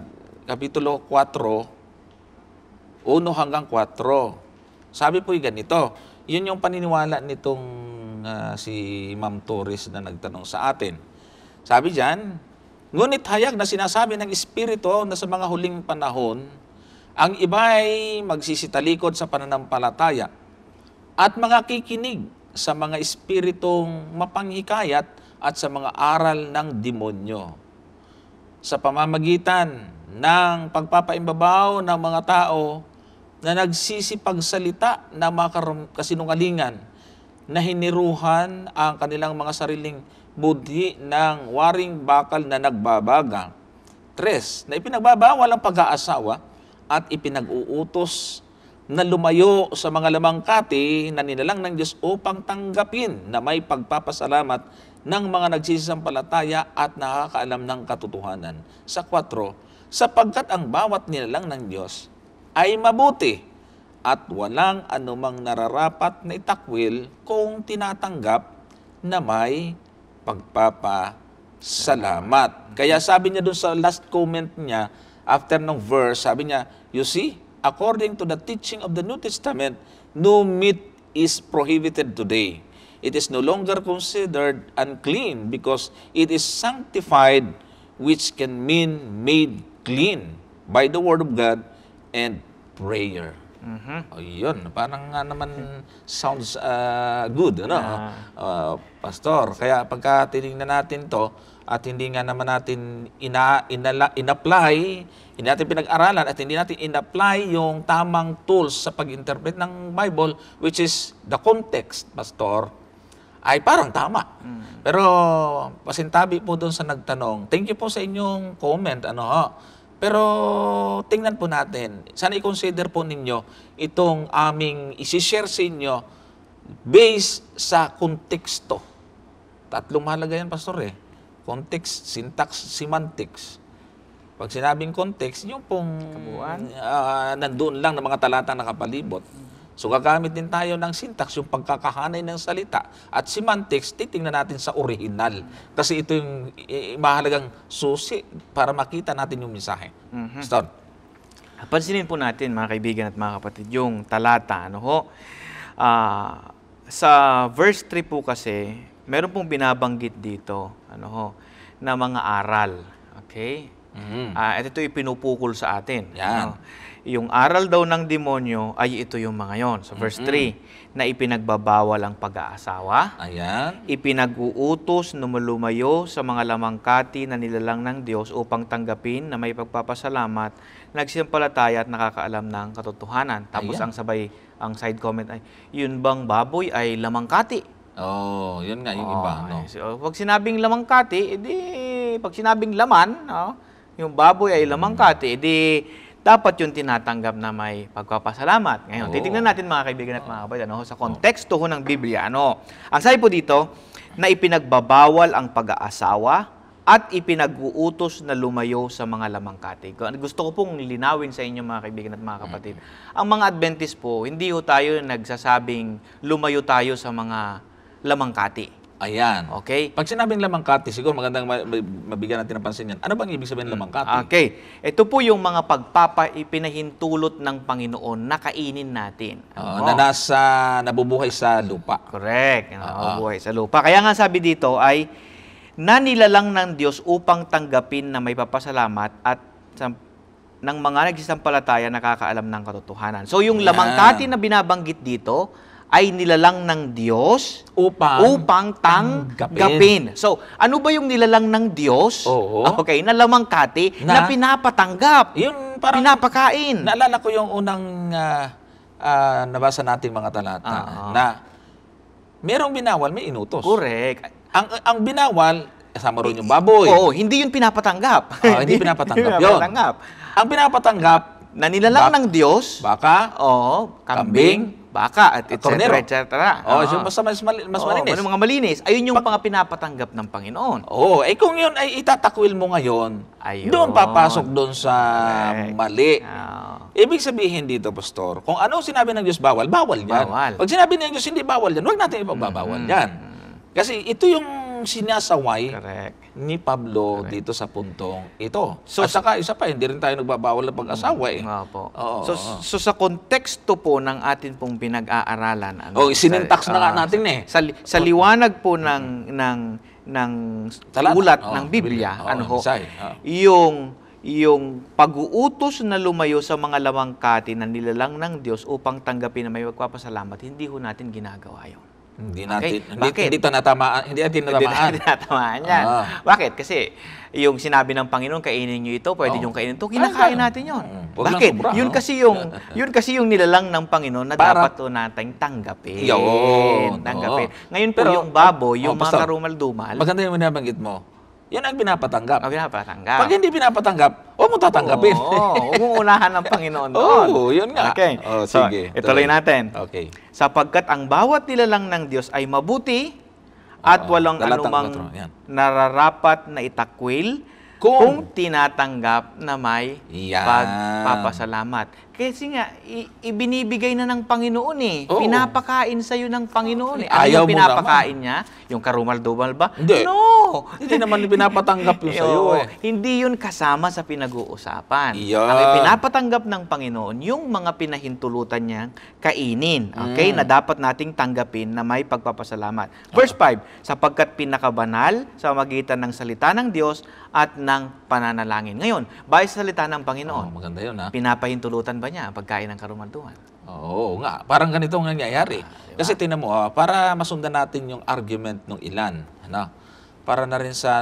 kapitulo 4 1 hanggang 4. Sabi po yung ganito, yun yung paniniwala nitong uh, si Ma'am Torres na nagtanong sa atin. Sabi diyan, ngunit hayag na sinasabi ng Espiritu na sa mga huling panahon, ang iba ay magsisitalikod sa pananampalataya at mga kikinig sa mga espiritong mapanghikayat at sa mga aral ng demonyo. Sa pamamagitan ng pagpapaimbabaw ng mga tao, na nagsisipagsalita na makaroon kasinungalingan na hiniruhan ang kanilang mga sariling budhi ng waring bakal na nagbabaga. Tres, na ipinagbabawal ang pag-aasawa at ipinag-uutos na lumayo sa mga lamang kati na nilalang ng Diyos upang tanggapin na may pagpapasalamat ng mga nagsisisampalataya at nakakaalam ng katotohanan. Sa 4, sapagkat ang bawat nilalang ng Diyos ay mabuti at walang anumang nararapat na itakwil kung tinatanggap na may pagpapasalamat. Kaya sabi niya doon sa last comment niya, after ng verse, sabi niya, you see, according to the teaching of the New Testament, no meat is prohibited today. It is no longer considered unclean because it is sanctified, which can mean made clean by the Word of God and prayer. Mm-hmm. Ayun, parang nga naman sounds uh, good, ano? Yeah. Uh, Pastor, kaya pagka tinignan natin to at hindi nga naman natin ina, inala, in-apply, hindi natin pinag-aralan at hindi natin in-apply yung tamang tools sa pag-interpret ng Bible, which is the context, Pastor, ay parang tama. Mm-hmm. Pero pasintabi po doon sa nagtanong, thank you po sa inyong comment, ano ho? Pero tingnan po natin, sana i-consider po ninyo itong aming isishare sa inyo based sa konteksto. Tatlong mahalaga yan, Pastor eh. Context, syntax, semantics. Pag sinabing context, yung pong Kabuuan. ah, nandun lang ng mga talatang nakapalibot. So gagamit din tayo ng syntax, yung pagkakahanay ng salita. At semantics, titingnan natin sa original. Kasi ito yung eh, mahalagang susi para makita natin yung mensahe. Mm-hmm. Pansinin po natin mga kaibigan at mga kapatid, yung talata. Ano ho? Uh, sa verse 3 po kasi, meron pong binabanggit dito ano ho, na mga aral. Okay? Mm-hmm. Uh, at ito ipinupukol sa atin. Yan. Ano? yung aral daw ng demonyo ay ito yung mga yon. So verse 3, mm-hmm. na ipinagbabawal ang pag-aasawa. Ayan. Ipinag-uutos na malumayo sa mga lamangkati na nilalang ng Diyos upang tanggapin na may pagpapasalamat, nagsimpalataya at nakakaalam ng katotohanan. Tapos Ayan. ang sabay, ang side comment ay, yun bang baboy ay lamangkati? Oh, yun nga yung oh, iba, no. so, pag sinabing lamangkati, edi pag sinabing laman, no, yung baboy ay mm. lamangkati, edi dapat yung tinatanggap na may pagpapasalamat. Ngayon, oh. titignan natin mga kaibigan at mga kapatid, ano, sa konteksto ho ng Biblia. Ano, ang sabi po dito, na ipinagbabawal ang pag-aasawa at ipinag-uutos na lumayo sa mga lamang kate. Gusto ko pong linawin sa inyo mga kaibigan at mga kapatid. Mm-hmm. Ang mga Adventist po, hindi ho tayo nagsasabing lumayo tayo sa mga lamang kate. Ayan. Okay? Pag sinabing lamang kati, siguro magandang mabigyan natin ng pansin yan. Ano bang ibig sabihin ng kati? Okay. Ito po yung mga pagpapa ipinahintulot ng Panginoon na kainin natin. Uh, oh. Na nasa, nabubuhay sa lupa. Correct. Na nabubuhay uh, sa lupa. Kaya nga sabi dito ay, nanilalang ng Diyos upang tanggapin na may papasalamat at sa, ng mga nagsisampalataya nakakaalam ng katotohanan. So yung yeah. kati na binabanggit dito, ay nilalang ng Diyos upang, upang tanggapin. So, ano ba yung nilalang ng Diyos? Oo. Okay, na lamang kati na, na pinapatanggap. Yun parang pinapakain. Naalala ko yung unang uh, uh, nabasa natin mga talata uh-huh. na merong binawal, may inutos. Correct. Ang ang binawal kasama ron yung baboy. Oo, hindi yun pinapatanggap. Oh, hindi pinapatanggap yun. Ang pinapatanggap, na nilalang bak- ng Diyos. Baka, oo, kambing, kambing baka at etc. etc. Oh, uh, so basta mas, mali, mas oh, malinis. Ano mga malinis. Ayun yung mga pinapatanggap ng Panginoon. oh, eh kung yun ay itatakwil mo ngayon, Ayun. doon papasok doon sa Correct. mali. Oh. Ibig sabihin dito, Pastor, kung ano sinabi ng Diyos bawal, bawal yan. Bawal. Pag sinabi ng Diyos hindi bawal yan, huwag natin ipababawal mm-hmm. yan. Kasi ito yung ang sinasaway Correct. ni Pablo Correct. dito sa puntong ito. So, At saka isa pa, hindi rin tayo nagbabawal ng pag-asawa eh. Nga po. Oo, so, oo. so sa konteksto po ng atin pong pinag-aaralan. Ano, oh, sinintax na nga uh, natin eh. Sa, sa oh. liwanag po ng, ng, ng Talata. ulat oh, ng Biblia, oh, ano ho, oh. yung yung pag-uutos na lumayo sa mga lamang kati na nilalang ng Diyos upang tanggapin na may magpapasalamat, hindi ho natin ginagawa yun. Hindi natin, okay. hindi, Bakit? hindi ito natamaan, hindi natin natamaan. Hindi natamaan yan. Ah. Bakit? Kasi yung sinabi ng Panginoon, kainin niyo ito, pwede oh. yung kainin ito, kinakain natin yon. Mm. Huwag Bakit? Sobra, yun, no? kasi yung, yun kasi yung nilalang ng Panginoon na Para, dapat to natin tanggapin. Yun. Tanggapin. Ngayon Pero, yung babo, yung oh, mga karumaldumal. Maganda yung binabanggit mo. Yan ang pinapatanggap. Ang pinapatanggap. Pag hindi binapatanggap, huwag mo tatanggapin. Oo, oh, huwag mong unahan ng Panginoon doon. Oo, oh, yun nga. Okay. Oh, so, sige. Ituloy natin. Okay. Sapagkat ang bawat nilalang ng Diyos ay mabuti at oh, walang anumang nararapat na itakwil kung, kung tinatanggap na may yan. pagpapasalamat. Kasi nga, i- ibinibigay na ng Panginoon eh. Oo. Pinapakain sa'yo ng Panginoon eh. Ano yung pinapakain niya? Yung karumal-dumal ba? Hindi. No! Hindi naman pinapatanggap yun sa'yo Oo. eh. Hindi yun kasama sa pinag-uusapan. Yan. Ang pinapatanggap ng Panginoon, yung mga pinahintulutan niyang kainin. Okay? Mm. Na dapat nating tanggapin na may pagpapasalamat. Verse 5, sapagkat pinakabanal sa magitan ng salita ng Diyos at ng pananalangin. Ngayon, bahay sa salita ng Panginoon, Oh, maganda yun ha. Ah. pinapahintulutan ba niya ang pagkain ng karumantuhan? Oo nga, parang ganito ang nangyayari. Ah, diba? Kasi tinan mo, ah, para masundan natin yung argument ng ilan, ano, para na rin sa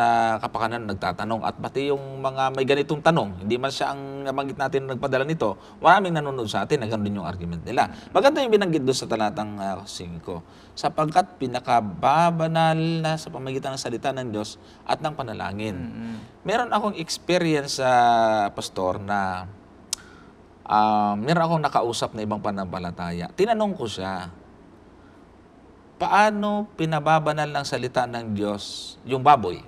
kapakanan nagtatanong at pati yung mga may ganitong tanong, hindi man siya ang nabanggit natin na nagpadala nito, maraming nanonood sa atin na ganun din yung argument nila. Maganda yung binanggit doon sa talatang 5, uh, ah, sapagkat pinakababanal na sa pamagitan ng salita ng Diyos at ng panalangin. Mm-hmm. Meron akong experience sa uh, pastor na uh, meron akong nakausap na ibang panampalataya. Tinanong ko siya, paano pinababanal ng salita ng Diyos yung baboy?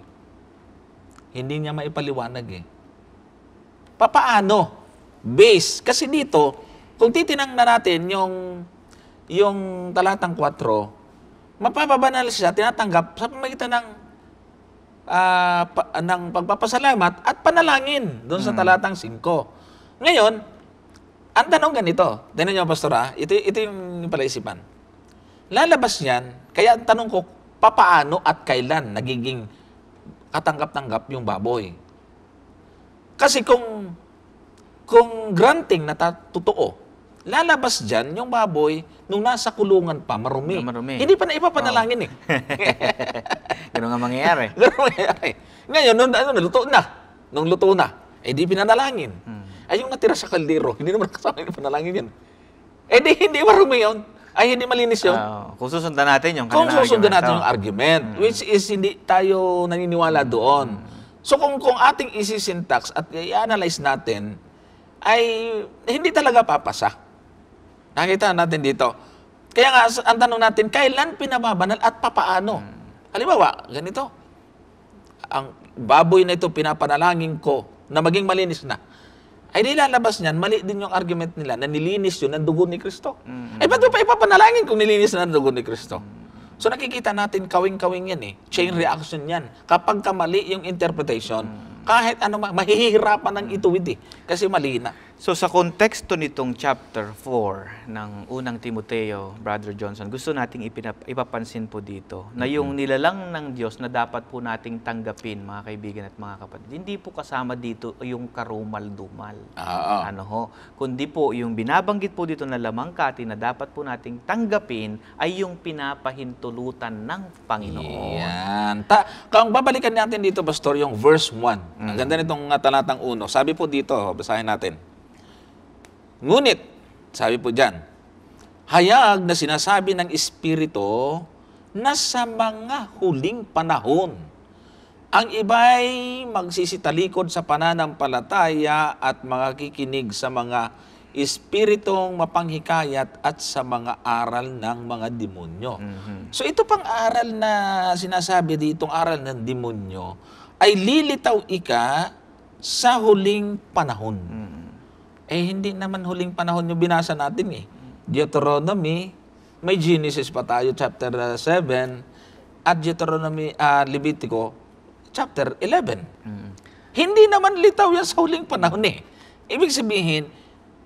Hindi niya maipaliwanag eh. Papaano? Base. Kasi dito, kung titinang natin yung, yung talatang 4, mapapabanal siya, tinatanggap sa pamagitan ng uh, pa, ng pagpapasalamat at panalangin doon sa mm. talatang 5. Ngayon, ang tanong ganito, tinan niyo pastora, ito, ito yung palaisipan. Lalabas niyan, kaya ang tanong ko, papaano at kailan nagiging katanggap-tanggap yung baboy? Kasi kung kung granting na totoo, lalabas dyan yung baboy nung nasa kulungan pa, marumi. marumi. Hindi pa na ipapanalangin oh. eh. Ganun nga mangyayari. Ganun mangyayari. Ngayon, nung ano, luto na. Nung luto na, eh di pinanalangin. Hmm. Ay, yung natira sa kaldero, hindi naman kasama yung panalangin yan. Eh di, hindi marumi yun. Ay, hindi malinis yun. Uh, kung susundan natin yung kanilang Kung susundan natin oh. yung argument, mm. which is hindi tayo naniniwala mm. doon. So kung kung ating isi-syntax at i-analyze natin, ay hindi talaga papasa. Nakita natin dito. Kaya nga, ang tanong natin, kailan pinababanal at papaano? Mm. Halimbawa, ganito. Ang baboy na ito pinapanalangin ko na maging malinis na ay nilalabas niyan, mali din yung argument nila na nilinis yun ng dugo ni Kristo. Mm-hmm. Ay, eh, ba't mo pa ipapanalangin kung nilinis na ng dugo ni Kristo? Mm-hmm. So nakikita natin, kawing-kawing yan eh. Chain mm-hmm. reaction yan. Kapag kamali yung interpretation, mm-hmm. kahit ano, mahihirapan ng ituwid eh. Kasi mali na. So sa konteksto nitong chapter 4 ng unang Timoteo, Brother Johnson, gusto nating ipapansin po dito na yung nilalang ng Diyos na dapat po nating tanggapin, mga kaibigan at mga kapatid, hindi po kasama dito yung karumal-dumal. Oo. Ah, ah. Ano ho? Kundi po yung binabanggit po dito na lamang lamangkati na dapat po nating tanggapin ay yung pinapahintulutan ng Panginoon. Yan. Ta kung babalikan natin dito, Pastor, yung verse 1. Ang mm. ganda nitong uh, talatang 1. Sabi po dito, basahin natin. Ngunit, sabi po dyan, hayag na sinasabi ng Espiritu na sa mga huling panahon, ang iba'y magsisitalikod sa pananampalataya at makikinig sa mga espiritong mapanghikayat at sa mga aral ng mga demonyo. Mm-hmm. So ito pang aral na sinasabi ditong aral ng demonyo ay lilitaw ika sa huling panahon. Mm-hmm. Eh, hindi naman huling panahon yung binasa natin eh. Deuteronomy, may Genesis pa tayo, chapter 7, uh, at Deuteronomy, uh, Levitico, chapter 11. Mm. Hindi naman litaw yan sa huling panahon eh. Ibig sabihin,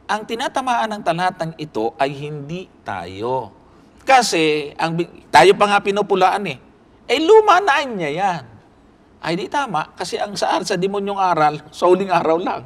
ang tinatamaan ng talatang ito ay hindi tayo. Kasi ang, tayo pa nga pinupulaan eh. Eh luma na niya yan. Ay di tama kasi ang sa, sa demonyong aral, sa huling araw lang.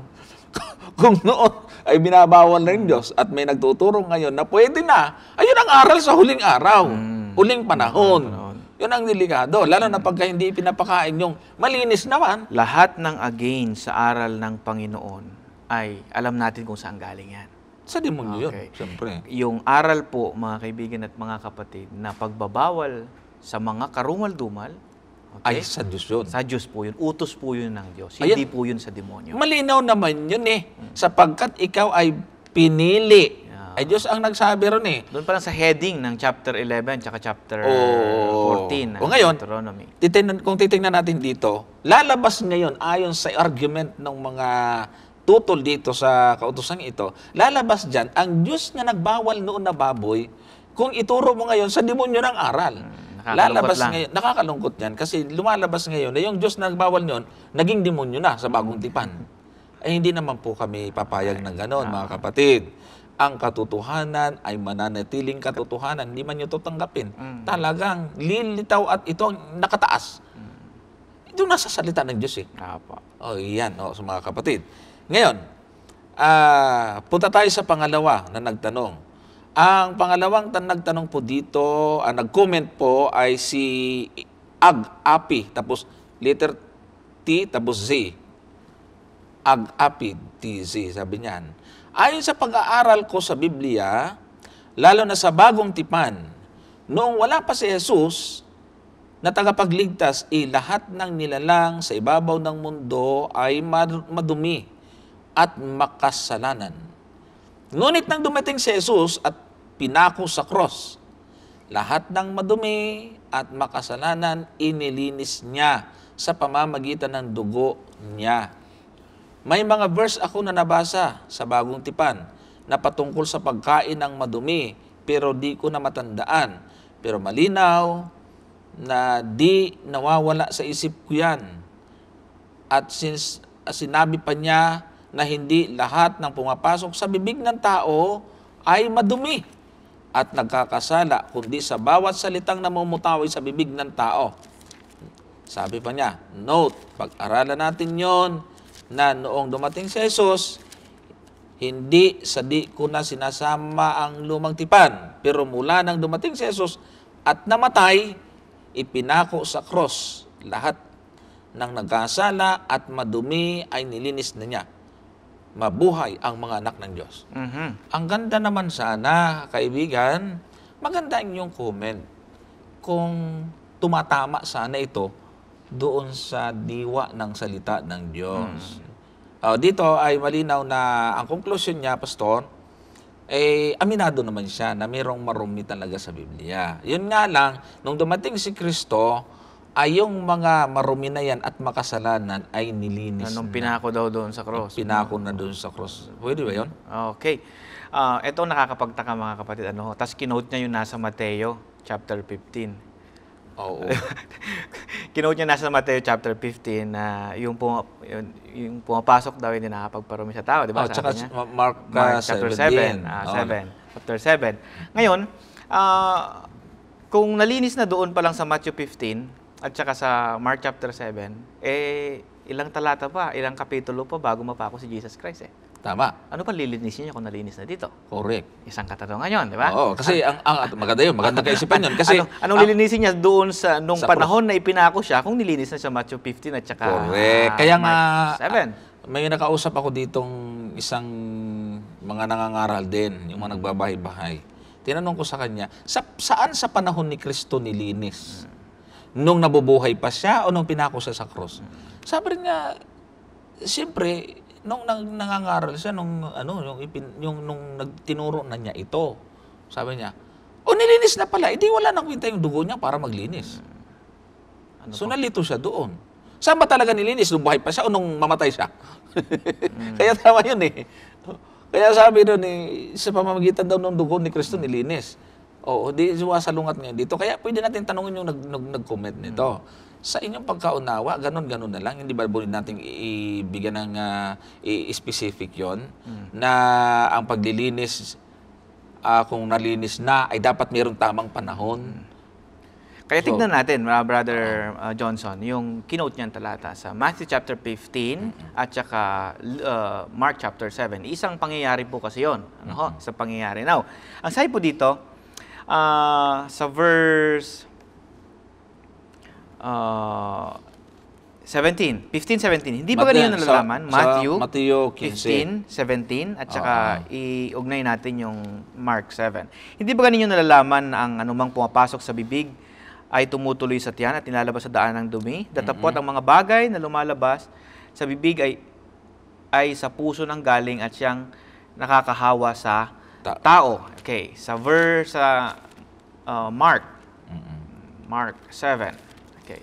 Kung noon ay binabawal ng Diyos at may nagtuturo ngayon na pwede na, ayun ang aral sa huling araw, mm. huling panahon. Mm. Yun ang delikado, lalo na hmm. pagka hindi pinapakain yung malinis naman. Lahat ng again sa aral ng Panginoon ay alam natin kung saan galing yan. Sa demonyo okay. yun, siyempre. Yung aral po, mga kaibigan at mga kapatid, na pagbabawal sa mga karungal-dumal, Okay? Ay, sa Diyos yun. Sa Diyos po yun. Utos po yun ng Diyos. Ayan. Hindi po yun sa demonyo. Malinaw naman yun eh. Sapagkat ikaw ay pinili. Yeah. Ay Diyos ang nagsabi ron eh. Doon pa lang sa heading ng chapter 11 tsaka chapter oh. 14 ng o ngayon, Deuteronomy. Titin, kung titingnan natin dito, lalabas ngayon ayon sa argument ng mga tutol dito sa kautosan ito, lalabas dyan, ang Diyos na nagbawal noon na baboy, kung ituro mo ngayon sa demonyo ng aral. Hmm. Lalabas lang. ngayon, nakakalungkot yan kasi lumalabas ngayon na yung Diyos na nagbawal yon naging demonyo na sa bagong tipan. Ay eh, hindi naman po kami papayag ng ganon, mga kapatid. Ang katotohanan ay mananatiling katotohanan, hindi man nyo ito tanggapin. Mm. Talagang lilitaw at ito nakataas. Ito nasa salita ng Diyos eh. Apo. O oh, yan, o, oh, so mga kapatid. Ngayon, uh, punta tayo sa pangalawa na nagtanong ang pangalawang tan nagtanong po dito, ang nag-comment po ay si Ag Api, tapos letter T, tapos Z. Ag Api, TZ, sabi niyan. Ayon sa pag-aaral ko sa Biblia, lalo na sa bagong tipan, noong wala pa si Jesus, na tagapagligtas, eh, lahat ng nilalang sa ibabaw ng mundo ay madumi at makasalanan Ngunit nang dumating si Jesus at pinako sa cross, lahat ng madumi at makasalanan inilinis niya sa pamamagitan ng dugo niya. May mga verse ako na nabasa sa Bagong Tipan na patungkol sa pagkain ng madumi pero di ko na matandaan. Pero malinaw na di nawawala sa isip ko yan. At since sinabi pa niya na hindi lahat ng pumapasok sa bibig ng tao ay madumi at nagkakasala, kundi sa bawat salitang namumutawi sa bibig ng tao. Sabi pa niya, note, pag-aralan natin yon na noong dumating si Jesus, hindi sa di ko na sinasama ang lumang tipan. Pero mula nang dumating si Jesus at namatay, ipinako sa cross lahat ng nagkasala at madumi ay nilinis na niya mabuhay ang mga anak ng Diyos. Mm-hmm. Ang ganda naman sana, kaibigan, maganda inyong comment kung tumatama sana ito doon sa diwa ng salita ng Diyos. Mm-hmm. Uh, dito ay malinaw na ang conclusion niya, Pastor, eh, aminado naman siya na mayroong marumi talaga sa Biblia. Yun nga lang, nung dumating si Kristo, ayong ah, mga marumi na yan at makasalanan ay nilinis Anong na. pinako daw doon sa cross? Pinako na doon sa cross. Pwede ba yun? Okay. Uh, ah, ito nakakapagtaka mga kapatid. Ano, Tapos kinote niya yung nasa Mateo chapter 15. Oo. Kinote niya nasa Mateo chapter 15 na yung, pum- yun, yung pumapasok daw yung nakapagparumi sa tao, di ba? Oh, tsaka niya? Mark, uh, chapter 7. 7, uh, oh. 7 chapter 7. Ngayon, uh, kung nalinis na doon pa lang sa Matthew 15, at saka sa Mark chapter 7, eh, ilang talata pa, ilang kapitulo pa bago mapako si Jesus Christ eh. Tama. Ano pa lilinisin niya kung nalinis na dito? Correct. Isang katanungan yon, di ba? Oo, kasi ang, ang maganda yun, maganda kaisipan yun. Kasi, ano, anong lilinisin niya doon sa nung sa panahon na ipinako siya kung nilinis na siya Matthew 15 at saka Correct. Kaya nga, Mark 7. Ah, may nakausap ako ditong isang mga nangangaral din, yung mga hmm. nagbabahay-bahay. Tinanong ko sa kanya, sa, saan sa panahon ni Kristo nilinis? Hmm nung nabubuhay pa siya o nung pinako siya sa cross. Sabi rin nga, siyempre, nung nang, nangangaral siya, nung, ano, yung, yung, nung nagtinuro na niya ito, sabi niya, o nilinis na pala, hindi eh, wala nang kwenta yung dugo niya para maglinis. Ano so pa? nalito siya doon. Saan ba talaga nilinis? Nung buhay pa siya o nung mamatay siya? mm. Kaya tama yun eh. Kaya sabi doon eh, sa pamamagitan daw ng dugo ni Kristo nilinis. Oo, di sumasalungat ngayon dito. Kaya pwede natin tanungin yung nag, nag, nag-comment nito. Hmm. Sa inyong pagkaunawa, ganun-ganun na lang. Hindi ba bulit natin ibigyan ng uh, specific yon mm. na ang paglilinis, uh, kung nalinis na, ay dapat mayroong tamang panahon. Hmm. Kaya so, natin, uh, Brother uh, Johnson, yung keynote niyang talata sa Matthew chapter 15 at saka uh, Mark chapter 7. Isang pangyayari po kasi yon mm-hmm. ano, sa pangyayari. Now, ang sabi po dito, uh, sa verse uh, 17, 15-17. Hindi ba ganyan nalalaman? Sa, Matthew, sa Matthew 15, 17, at saka uh-huh. iugnay natin yung Mark 7. Hindi ba ganyan nalalaman ang anumang pumapasok sa bibig ay tumutuloy sa tiyan at nilalabas sa daan ng dumi? Datapot mm-hmm. ang mga bagay na lumalabas sa bibig ay ay sa puso ng galing at siyang nakakahawa sa Ta- tao. Okay, sa verse sa uh, Mark. Mm-mm. Mark 7. Okay.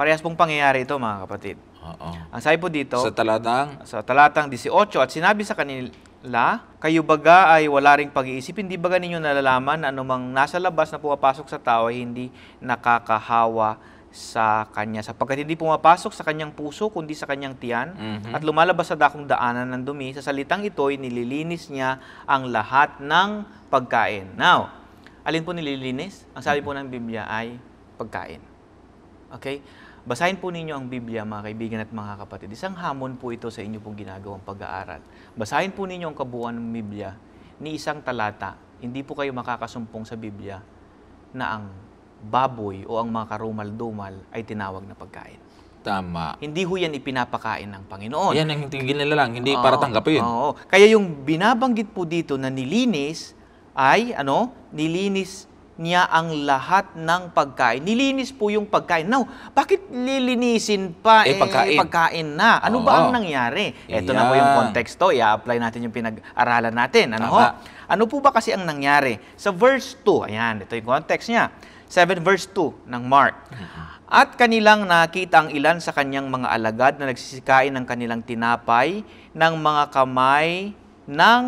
Parehas pong pangyayari ito mga kapatid. Oo. Ang sabi po dito sa talatang sa talatang 18 at sinabi sa kanila, kayo baga ay wala ring pag-iisip, hindi baga ninyo nalalaman na anumang nasa labas na pumapasok sa tao ay hindi nakakahawa sa kanya sapagkat hindi pumapasok sa kanyang puso kundi sa kanyang tiyan mm-hmm. at lumalabas sa dakong daanan ng dumi sa salitang ito ay nililinis niya ang lahat ng pagkain now alin po nililinis ang sabi po ng Biblia ay pagkain okay Basahin po ninyo ang Biblia, mga kaibigan at mga kapatid. Isang hamon po ito sa inyo pong ginagawang pag-aaral. Basahin po ninyo ang kabuuan ng Biblia ni isang talata. Hindi po kayo makakasumpong sa Biblia na ang baboy o ang mga karumal-dumal ay tinawag na pagkain. Tama. Hindi ho yan ipinapakain ng Panginoon. Yan ang tingin nila lang, hindi oo, para tanggapin. Oo. Kaya yung binabanggit po dito na nilinis ay ano? Nilinis niya ang lahat ng pagkain. Nilinis po yung pagkain. Now, bakit lilinisin pa eh, eh pagkain. pagkain na? Ano oo. ba ang nangyari? Yan. Ito na po yung konteksto. I-apply natin yung pinag-aralan natin. Ano Ano po ba kasi ang nangyari? Sa verse 2, ayan, ito yung context niya 7 verse 2 ng Mark. At kanilang nakita ang ilan sa kanyang mga alagad na nagsisikain ng kanilang tinapay ng mga kamay ng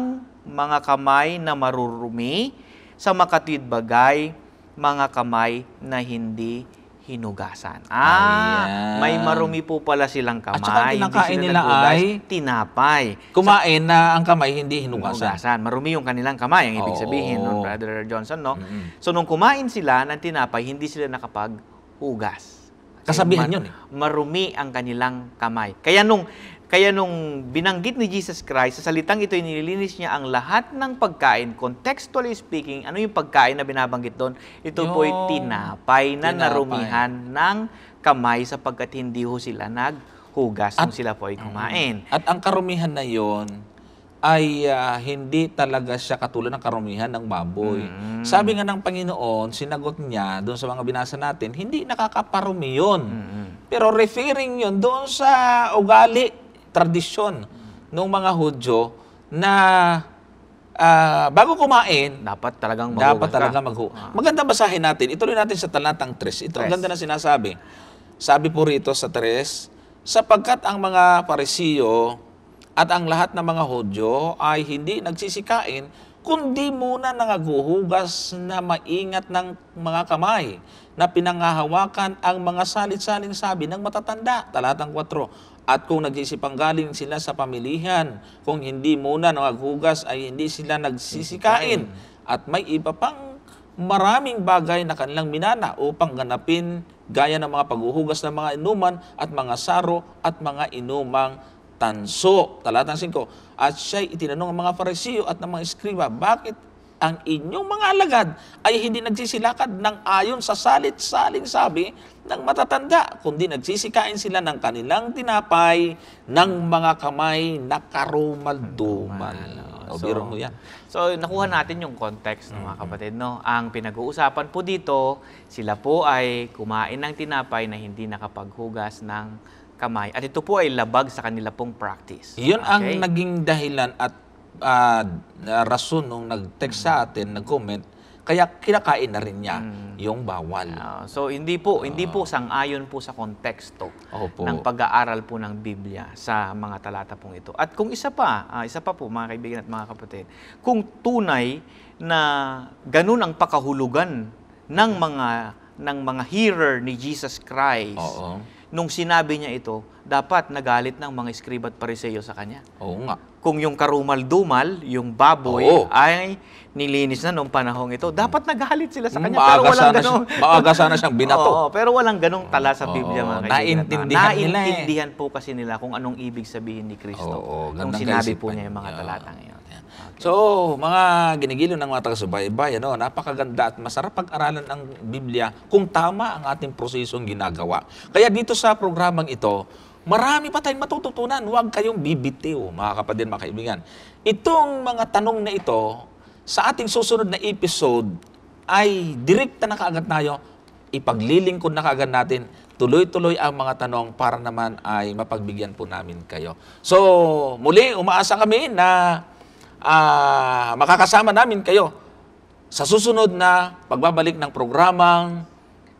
mga kamay na marurumi sa makatid bagay, mga kamay na hindi hinugasan. Ah, Ayan. may marumi po pala silang kamay. At saka kinakain nila naghugas, ay tinapay. Kumain na ang kamay hindi hinugasan. hinugasan. Marumi yung kanilang kamay, ang ibig Oo. sabihin nun, Brother Johnson, no? Mm-hmm. So nung kumain sila ng tinapay, hindi sila nakapaghugas. Kasabihan mar- yun eh. Marumi ang kanilang kamay. Kaya nung kaya nung binanggit ni Jesus Christ, sa salitang ito, inililinis niya ang lahat ng pagkain. Contextually speaking, ano yung pagkain na binabanggit doon? Ito yung ay tinapay na tinapay. narumihan ng kamay sapagkat hindi ho sila naghugas at, nung sila ay mm. kumain. At ang karumihan na yon ay uh, hindi talaga siya katulad ng karumihan ng baboy. Mm. Sabi nga ng Panginoon, sinagot niya doon sa mga binasa natin, hindi nakakaparumi yun. Mm. Pero referring yon doon sa ugali tradisyon ng mga Hudyo na uh, bago kumain, dapat talagang maghugas. Dapat talaga maghu. Ah. Maganda basahin natin. Ituloy natin sa talatang 3. Ito ang ganda na sinasabi. Sabi po rito sa 3, sapagkat ang mga Parisiyo at ang lahat ng mga Hudyo ay hindi nagsisikain kundi muna nangaguhugas na maingat ng mga kamay na pinangahawakan ang mga salit-saling sabi ng matatanda. Talatang 4. At kung galing sila sa pamilihan, kung hindi muna naghugas ay hindi sila nagsisikain. At may iba pang maraming bagay na kanilang minana upang ganapin gaya ng mga paghuhugas ng mga inuman at mga saro at mga inumang tanso. Talatang 5. At siya'y itinanong ang mga fariseo at ng mga eskriba, bakit ang inyong mga alagad ay hindi nagsisilakad ng ayon sa salit-saling sabi ng matatanda, kundi nagsisikain sila ng kanilang tinapay ng mga kamay na karumalduman. dumal O, biro mo yan. So, nakuha natin yung context, no, mga kapatid. No? Ang pinag-uusapan po dito, sila po ay kumain ng tinapay na hindi nakapaghugas ng kamay. At ito po ay labag sa kanila pong practice. Yun okay? ang naging dahilan at uh, rason nung nag-text sa atin, nag-comment, kaya kinakain na rin niya mm. yung bawal. Uh, so hindi po uh, hindi po sang-ayon po sa konteksto opo. ng pag-aaral po ng Biblia sa mga talata pong ito. At kung isa pa, uh, isa pa po mga kaibigan at mga kapatid, kung tunay na ganun ang pakahulugan ng mga ng mga hearer ni Jesus Christ. Oo nung sinabi niya ito, dapat nagalit ng mga skribat pariseyo sa kanya. Oo nga. Kung yung karumal-dumal, yung baboy, Oo. ay nilinis na nung panahong ito, dapat nagalit sila sa mm, kanya. Maaga pero walang sana, ganong, siya, maaga sana siyang binato. Oo, pero walang ganong tala sa Biblia, Oo, mga kaibigan. Naintindihan, nila eh. po kasi nila kung anong ibig sabihin ni Kristo Oo, nung gandang sinabi po niya yung mga talatang iyon. So, mga ginigilo ng mga taga-subaybay, ano, napakaganda at masarap pag-aralan ang Biblia kung tama ang ating prosesong ginagawa. Kaya dito sa programang ito, marami pa tayong matututunan. Huwag kayong bibitiw, mga kapatid, mga kaibigan. Itong mga tanong na ito, sa ating susunod na episode, ay direkta na kaagad tayo, ipaglilingkod na kaagad natin tuloy-tuloy ang mga tanong para naman ay mapagbigyan po namin kayo. So, muli, umaasa kami na uh, makakasama namin kayo sa susunod na pagbabalik ng programang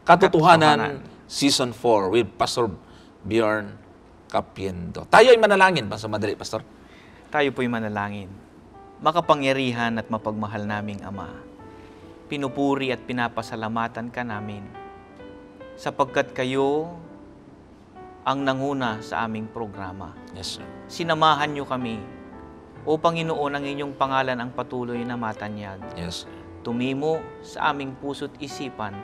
Katotohanan, Season 4 with Pastor Bjorn Capiendo. Tayo ay manalangin ba sa madali, Pastor? Tayo po'y manalangin. Makapangyarihan at mapagmahal naming Ama, pinupuri at pinapasalamatan ka namin sapagkat kayo ang nanguna sa aming programa. Yes, sir. Sinamahan niyo kami o Panginoon, ang inyong pangalan ang patuloy na matanyag. Yes. Tumimo sa aming puso't isipan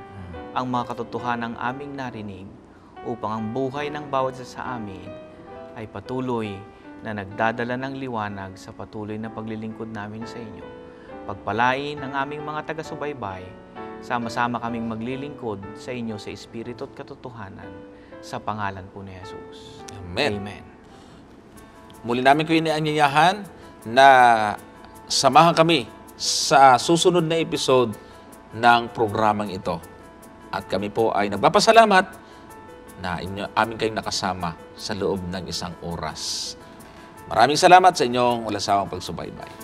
ang mga katotohanan katotohanang aming narinig upang ang buhay ng bawat isa sa amin ay patuloy na nagdadala ng liwanag sa patuloy na paglilingkod namin sa inyo. Pagpalain ang aming mga taga-subaybay, sama-sama kaming maglilingkod sa inyo sa Espiritu at Katotohanan sa pangalan po ni Jesus. Amen. Amen. Muli namin kayo inianyayahan na samahan kami sa susunod na episode ng programang ito. At kami po ay nagpapasalamat na inyo, amin kayong nakasama sa loob ng isang oras. Maraming salamat sa inyong walasawang pagsubaybay.